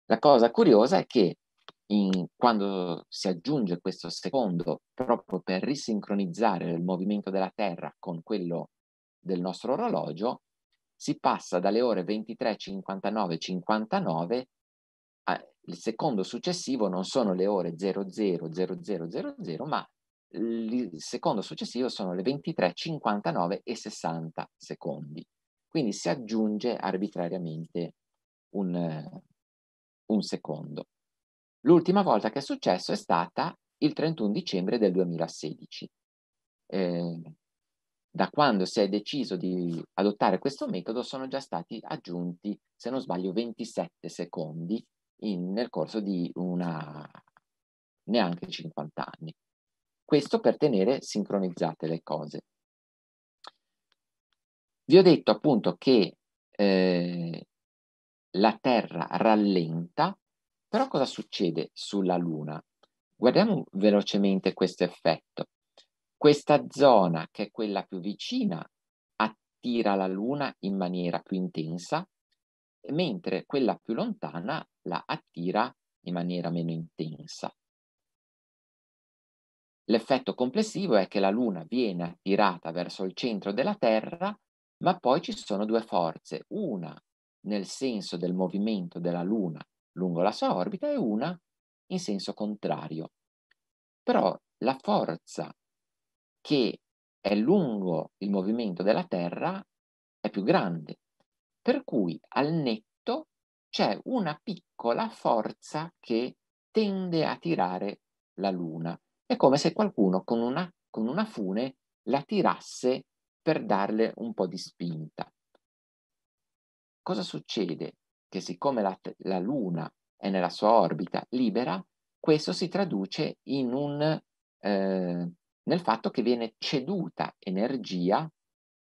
La cosa curiosa è che in, quando si aggiunge questo secondo proprio per risincronizzare il movimento della Terra con quello del nostro orologio, si passa dalle ore 23.59.59 al secondo successivo non sono le ore 000000, ma il secondo successivo sono le 23, 59 e 60 secondi. Quindi si aggiunge arbitrariamente un, un secondo. L'ultima volta che è successo è stata il 31 dicembre del 2016. Eh, da quando si è deciso di adottare questo metodo sono già stati aggiunti, se non sbaglio, 27 secondi in, nel corso di una neanche 50 anni. Questo per tenere sincronizzate le cose. Vi ho detto appunto che eh, la Terra rallenta, però cosa succede sulla Luna? Guardiamo velocemente questo effetto. Questa zona, che è quella più vicina, attira la Luna in maniera più intensa, mentre quella più lontana la attira in maniera meno intensa. L'effetto complessivo è che la Luna viene attirata verso il centro della Terra, ma poi ci sono due forze, una nel senso del movimento della Luna lungo la sua orbita e una in senso contrario. Però la forza che è lungo il movimento della Terra è più grande, per cui al netto c'è una piccola forza che tende a tirare la Luna. È come se qualcuno con una, con una fune la tirasse per darle un po' di spinta. Cosa succede? Che siccome la, la Luna è nella sua orbita libera, questo si traduce in un, eh, nel fatto che viene ceduta energia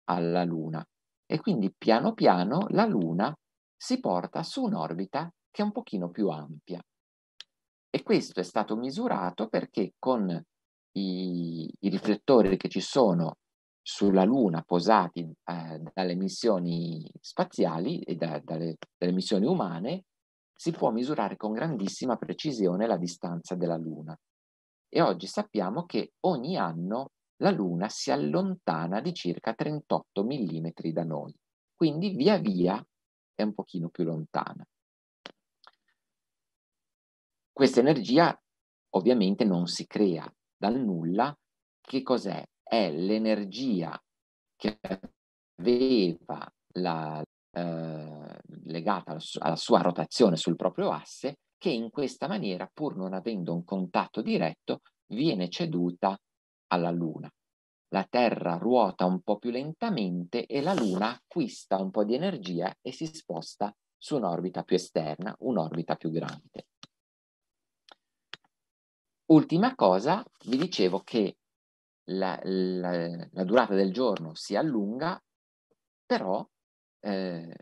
alla Luna e quindi piano piano la Luna si porta su un'orbita che è un pochino più ampia. E questo è stato misurato perché con i, i riflettori che ci sono sulla Luna posati eh, dalle missioni spaziali e da, dalle, dalle missioni umane, si può misurare con grandissima precisione la distanza della Luna. E oggi sappiamo che ogni anno la Luna si allontana di circa 38 mm da noi, quindi via via è un pochino più lontana. Questa energia ovviamente non si crea dal nulla. Che cos'è? È l'energia che aveva la, eh, legata alla, su- alla sua rotazione sul proprio asse, che in questa maniera, pur non avendo un contatto diretto, viene ceduta alla Luna. La Terra ruota un po' più lentamente e la Luna acquista un po' di energia e si sposta su un'orbita più esterna, un'orbita più grande. Ultima cosa, vi dicevo che la, la, la durata del giorno si allunga, però eh,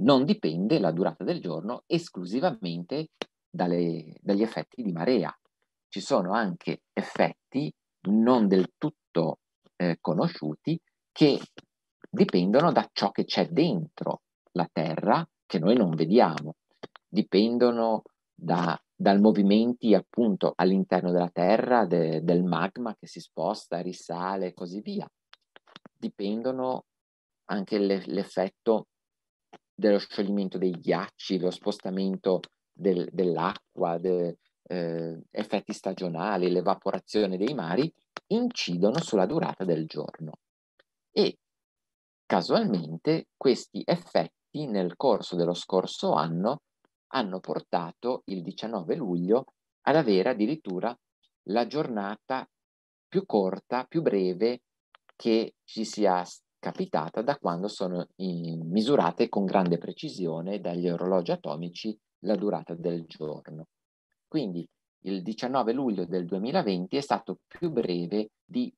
non dipende la durata del giorno esclusivamente dalle, dagli effetti di marea. Ci sono anche effetti non del tutto eh, conosciuti che dipendono da ciò che c'è dentro la Terra che noi non vediamo, dipendono da dal movimenti appunto all'interno della Terra, de, del magma che si sposta, risale e così via, dipendono anche le, l'effetto dello scioglimento dei ghiacci, lo spostamento del, dell'acqua, de, eh, effetti stagionali, l'evaporazione dei mari, incidono sulla durata del giorno. E casualmente questi effetti nel corso dello scorso anno hanno portato il 19 luglio ad avere addirittura la giornata più corta, più breve che ci sia capitata da quando sono in, misurate con grande precisione dagli orologi atomici la durata del giorno. Quindi il 19 luglio del 2020 è stato più breve di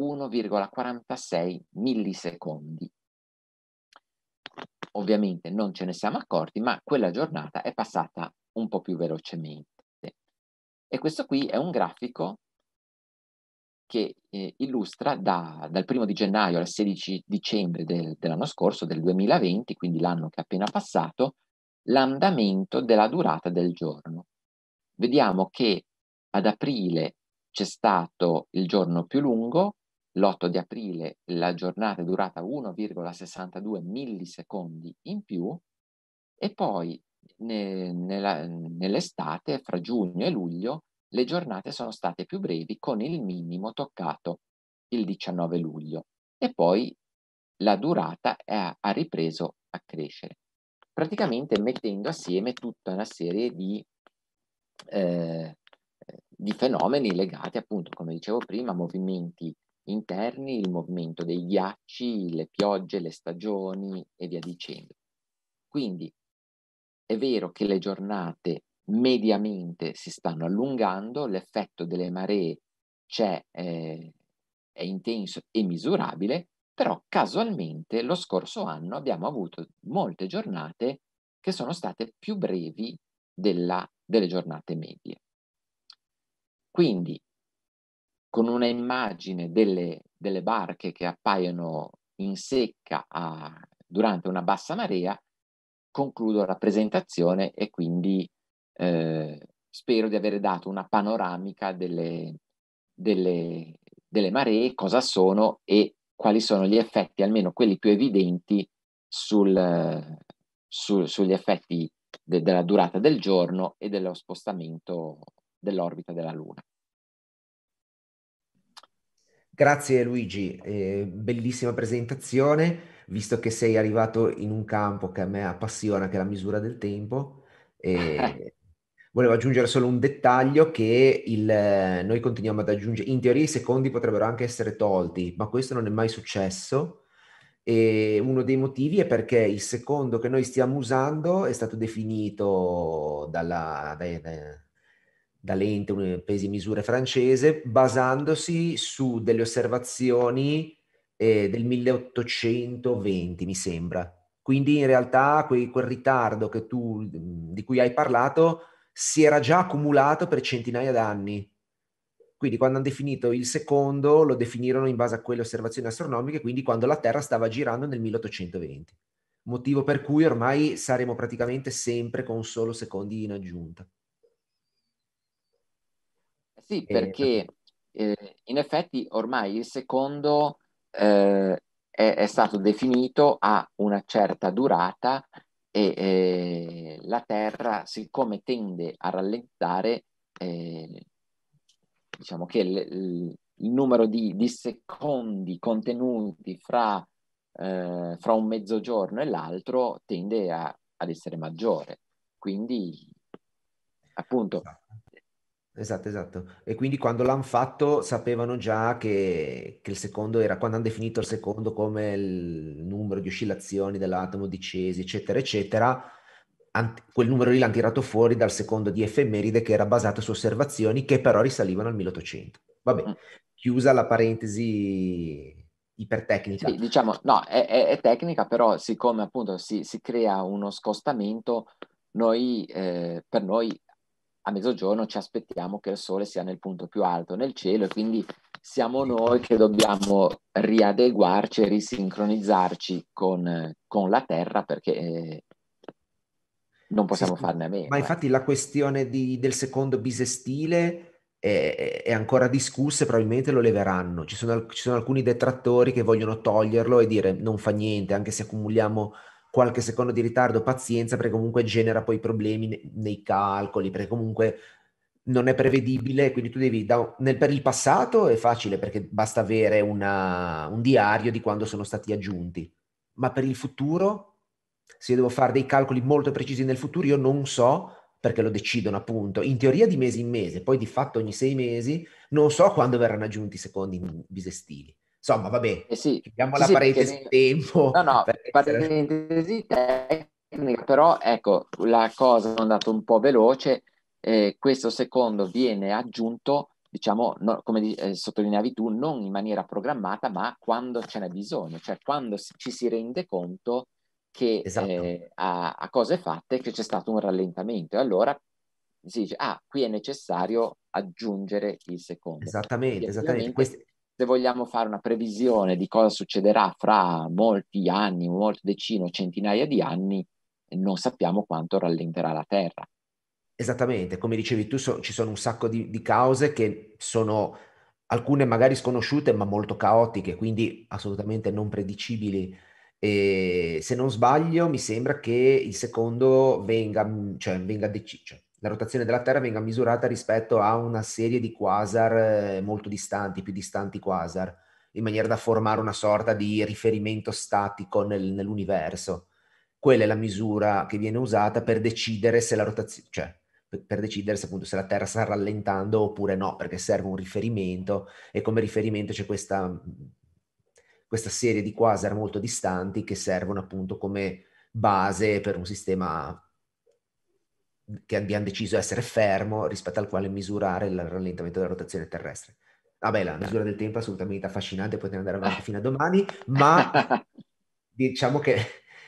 1,46 millisecondi, Ovviamente non ce ne siamo accorti, ma quella giornata è passata un po' più velocemente. E questo qui è un grafico che eh, illustra da, dal 1 di gennaio al 16 dicembre del, dell'anno scorso, del 2020, quindi l'anno che è appena passato, l'andamento della durata del giorno. Vediamo che ad aprile c'è stato il giorno più lungo, l'8 di aprile la giornata è durata 1,62 millisecondi in più e poi ne, nella, nell'estate, fra giugno e luglio, le giornate sono state più brevi con il minimo toccato il 19 luglio e poi la durata è, ha ripreso a crescere, praticamente mettendo assieme tutta una serie di, eh, di fenomeni legati appunto, come dicevo prima, a movimenti interni, il movimento dei ghiacci, le piogge, le stagioni e via dicendo. Quindi è vero che le giornate mediamente si stanno allungando, l'effetto delle maree c'è, eh, è intenso e misurabile, però casualmente lo scorso anno abbiamo avuto molte giornate che sono state più brevi della, delle giornate medie. Quindi con una immagine delle, delle barche che appaiono in secca a, durante una bassa marea, concludo la presentazione e quindi eh, spero di aver dato una panoramica delle, delle, delle maree, cosa sono e quali sono gli effetti, almeno quelli più evidenti, sul, su, sugli effetti de, della durata del giorno e dello spostamento dell'orbita della Luna. Grazie Luigi, eh, bellissima presentazione, visto che sei arrivato in un campo che a me appassiona, che è la misura del tempo. Eh, volevo aggiungere solo un dettaglio che il, noi continuiamo ad aggiungere, in teoria i secondi potrebbero anche essere tolti, ma questo non è mai successo. E uno dei motivi è perché il secondo che noi stiamo usando è stato definito dalla, dai, dai, da Lente, un paese di misure francese, basandosi su delle osservazioni eh, del 1820, mi sembra. Quindi in realtà quei, quel ritardo tu, di cui hai parlato si era già accumulato per centinaia d'anni. Quindi quando hanno definito il secondo lo definirono in base a quelle osservazioni astronomiche, quindi quando la Terra stava girando nel 1820. Motivo per cui ormai saremo praticamente sempre con solo secondi in aggiunta. Sì, perché eh, in effetti ormai il secondo eh, è, è, stato definito a una certa durata e eh, la Terra, siccome tende a rallentare, eh, diciamo che l- l- il numero di, di secondi contenuti fra, eh, fra, un mezzogiorno e l'altro tende a, ad essere maggiore. Quindi, appunto, esatto. Esatto, esatto. E quindi quando l'hanno fatto sapevano già che, che, il secondo era, quando hanno definito il secondo come il numero di oscillazioni dell'atomo di Cesi, eccetera, eccetera, ant- quel numero lì l'hanno tirato fuori dal secondo di Effemeride che era basato su osservazioni che però risalivano al 1800. Vabbè, mm. chiusa la parentesi ipertecnica. Sì, diciamo, no, è, è, è tecnica, però siccome appunto si, si crea uno scostamento, noi, eh, per noi a mezzogiorno ci aspettiamo che il sole sia nel punto più alto nel cielo e quindi siamo noi che dobbiamo riadeguarci e risincronizzarci con, con la Terra perché eh, non possiamo sì, farne a meno. Ma eh. infatti la questione di, del secondo bisestile è, è, ancora discussa e probabilmente lo leveranno. Ci sono, ci sono alcuni detrattori che vogliono toglierlo e dire non fa niente, anche se accumuliamo qualche secondo di ritardo, pazienza, perché comunque genera poi problemi nei calcoli, perché comunque non è prevedibile, quindi tu devi, da, nel, per il passato è facile perché basta avere una, un diario di quando sono stati aggiunti, ma per il futuro, se io devo fare dei calcoli molto precisi nel futuro, io non so perché lo decidono appunto, in teoria di mese in mese, poi di fatto ogni sei mesi, non so quando verranno aggiunti i secondi bisestili. Insomma, vabbè, eh sì. chiudiamo sì, la sì, parentesi perché... tempo. No, no, per parentesi tecnica, però ecco, la cosa è andata un po' veloce, eh, questo secondo viene aggiunto, diciamo, no, come eh, sottolineavi tu, non in maniera programmata, ma quando ce n'è bisogno, cioè quando ci si rende conto che esatto. eh, a, a, cose fatte che c'è stato un rallentamento e allora si dice ah qui è necessario aggiungere il secondo esattamente, esattamente se vogliamo fare una previsione di cosa succederà fra molti anni, molte decine centinaia di anni, non sappiamo quanto rallenterà la Terra. Esattamente, come dicevi tu, so, ci sono un sacco di, di, cause che sono alcune magari sconosciute ma molto caotiche, quindi assolutamente non predicibili. E se non sbaglio, mi sembra che il secondo venga, cioè, venga deciso, cioè, la rotazione della Terra venga misurata rispetto a una serie di quasar eh, molto distanti, più distanti quasar, in maniera da formare una sorta di riferimento statico nel, nell'universo. Quella è la misura che viene usata per decidere se la rotazione, cioè per decidere se appunto se la Terra sta rallentando oppure no, perché serve un riferimento e come riferimento c'è questa, questa serie di quasar molto distanti che servono appunto come base per un sistema che abbiamo deciso di essere fermo rispetto al quale misurare il rallentamento della rotazione terrestre. Vabbè, la misura del tempo è assolutamente affascinante, potete andare avanti ah. fino a domani, ma diciamo che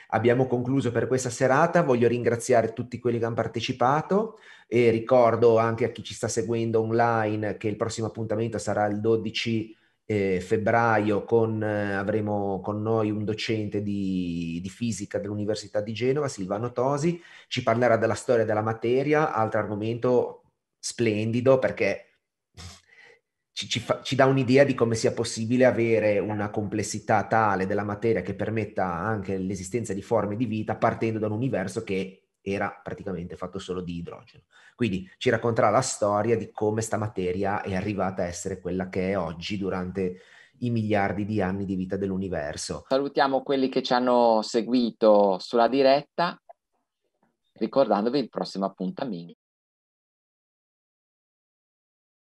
abbiamo concluso per questa serata. Voglio ringraziare tutti quelli che hanno partecipato e ricordo anche a chi ci sta seguendo online che il prossimo appuntamento sarà il 12 eh, febbraio con, eh, avremo con noi un docente di, di, fisica dell'Università di Genova, Silvano Tosi, ci parlerà della storia della materia, altro argomento splendido perché ci, ci, fa, ci dà un'idea di come sia possibile avere una complessità tale della materia che permetta anche l'esistenza di forme di vita partendo da un universo che era praticamente fatto solo di idrogeno. Quindi ci racconterà la storia di come sta materia è arrivata a essere quella che è oggi durante i miliardi di anni di vita dell'universo. Salutiamo quelli che ci hanno seguito sulla diretta, ricordandovi il prossimo appuntamento.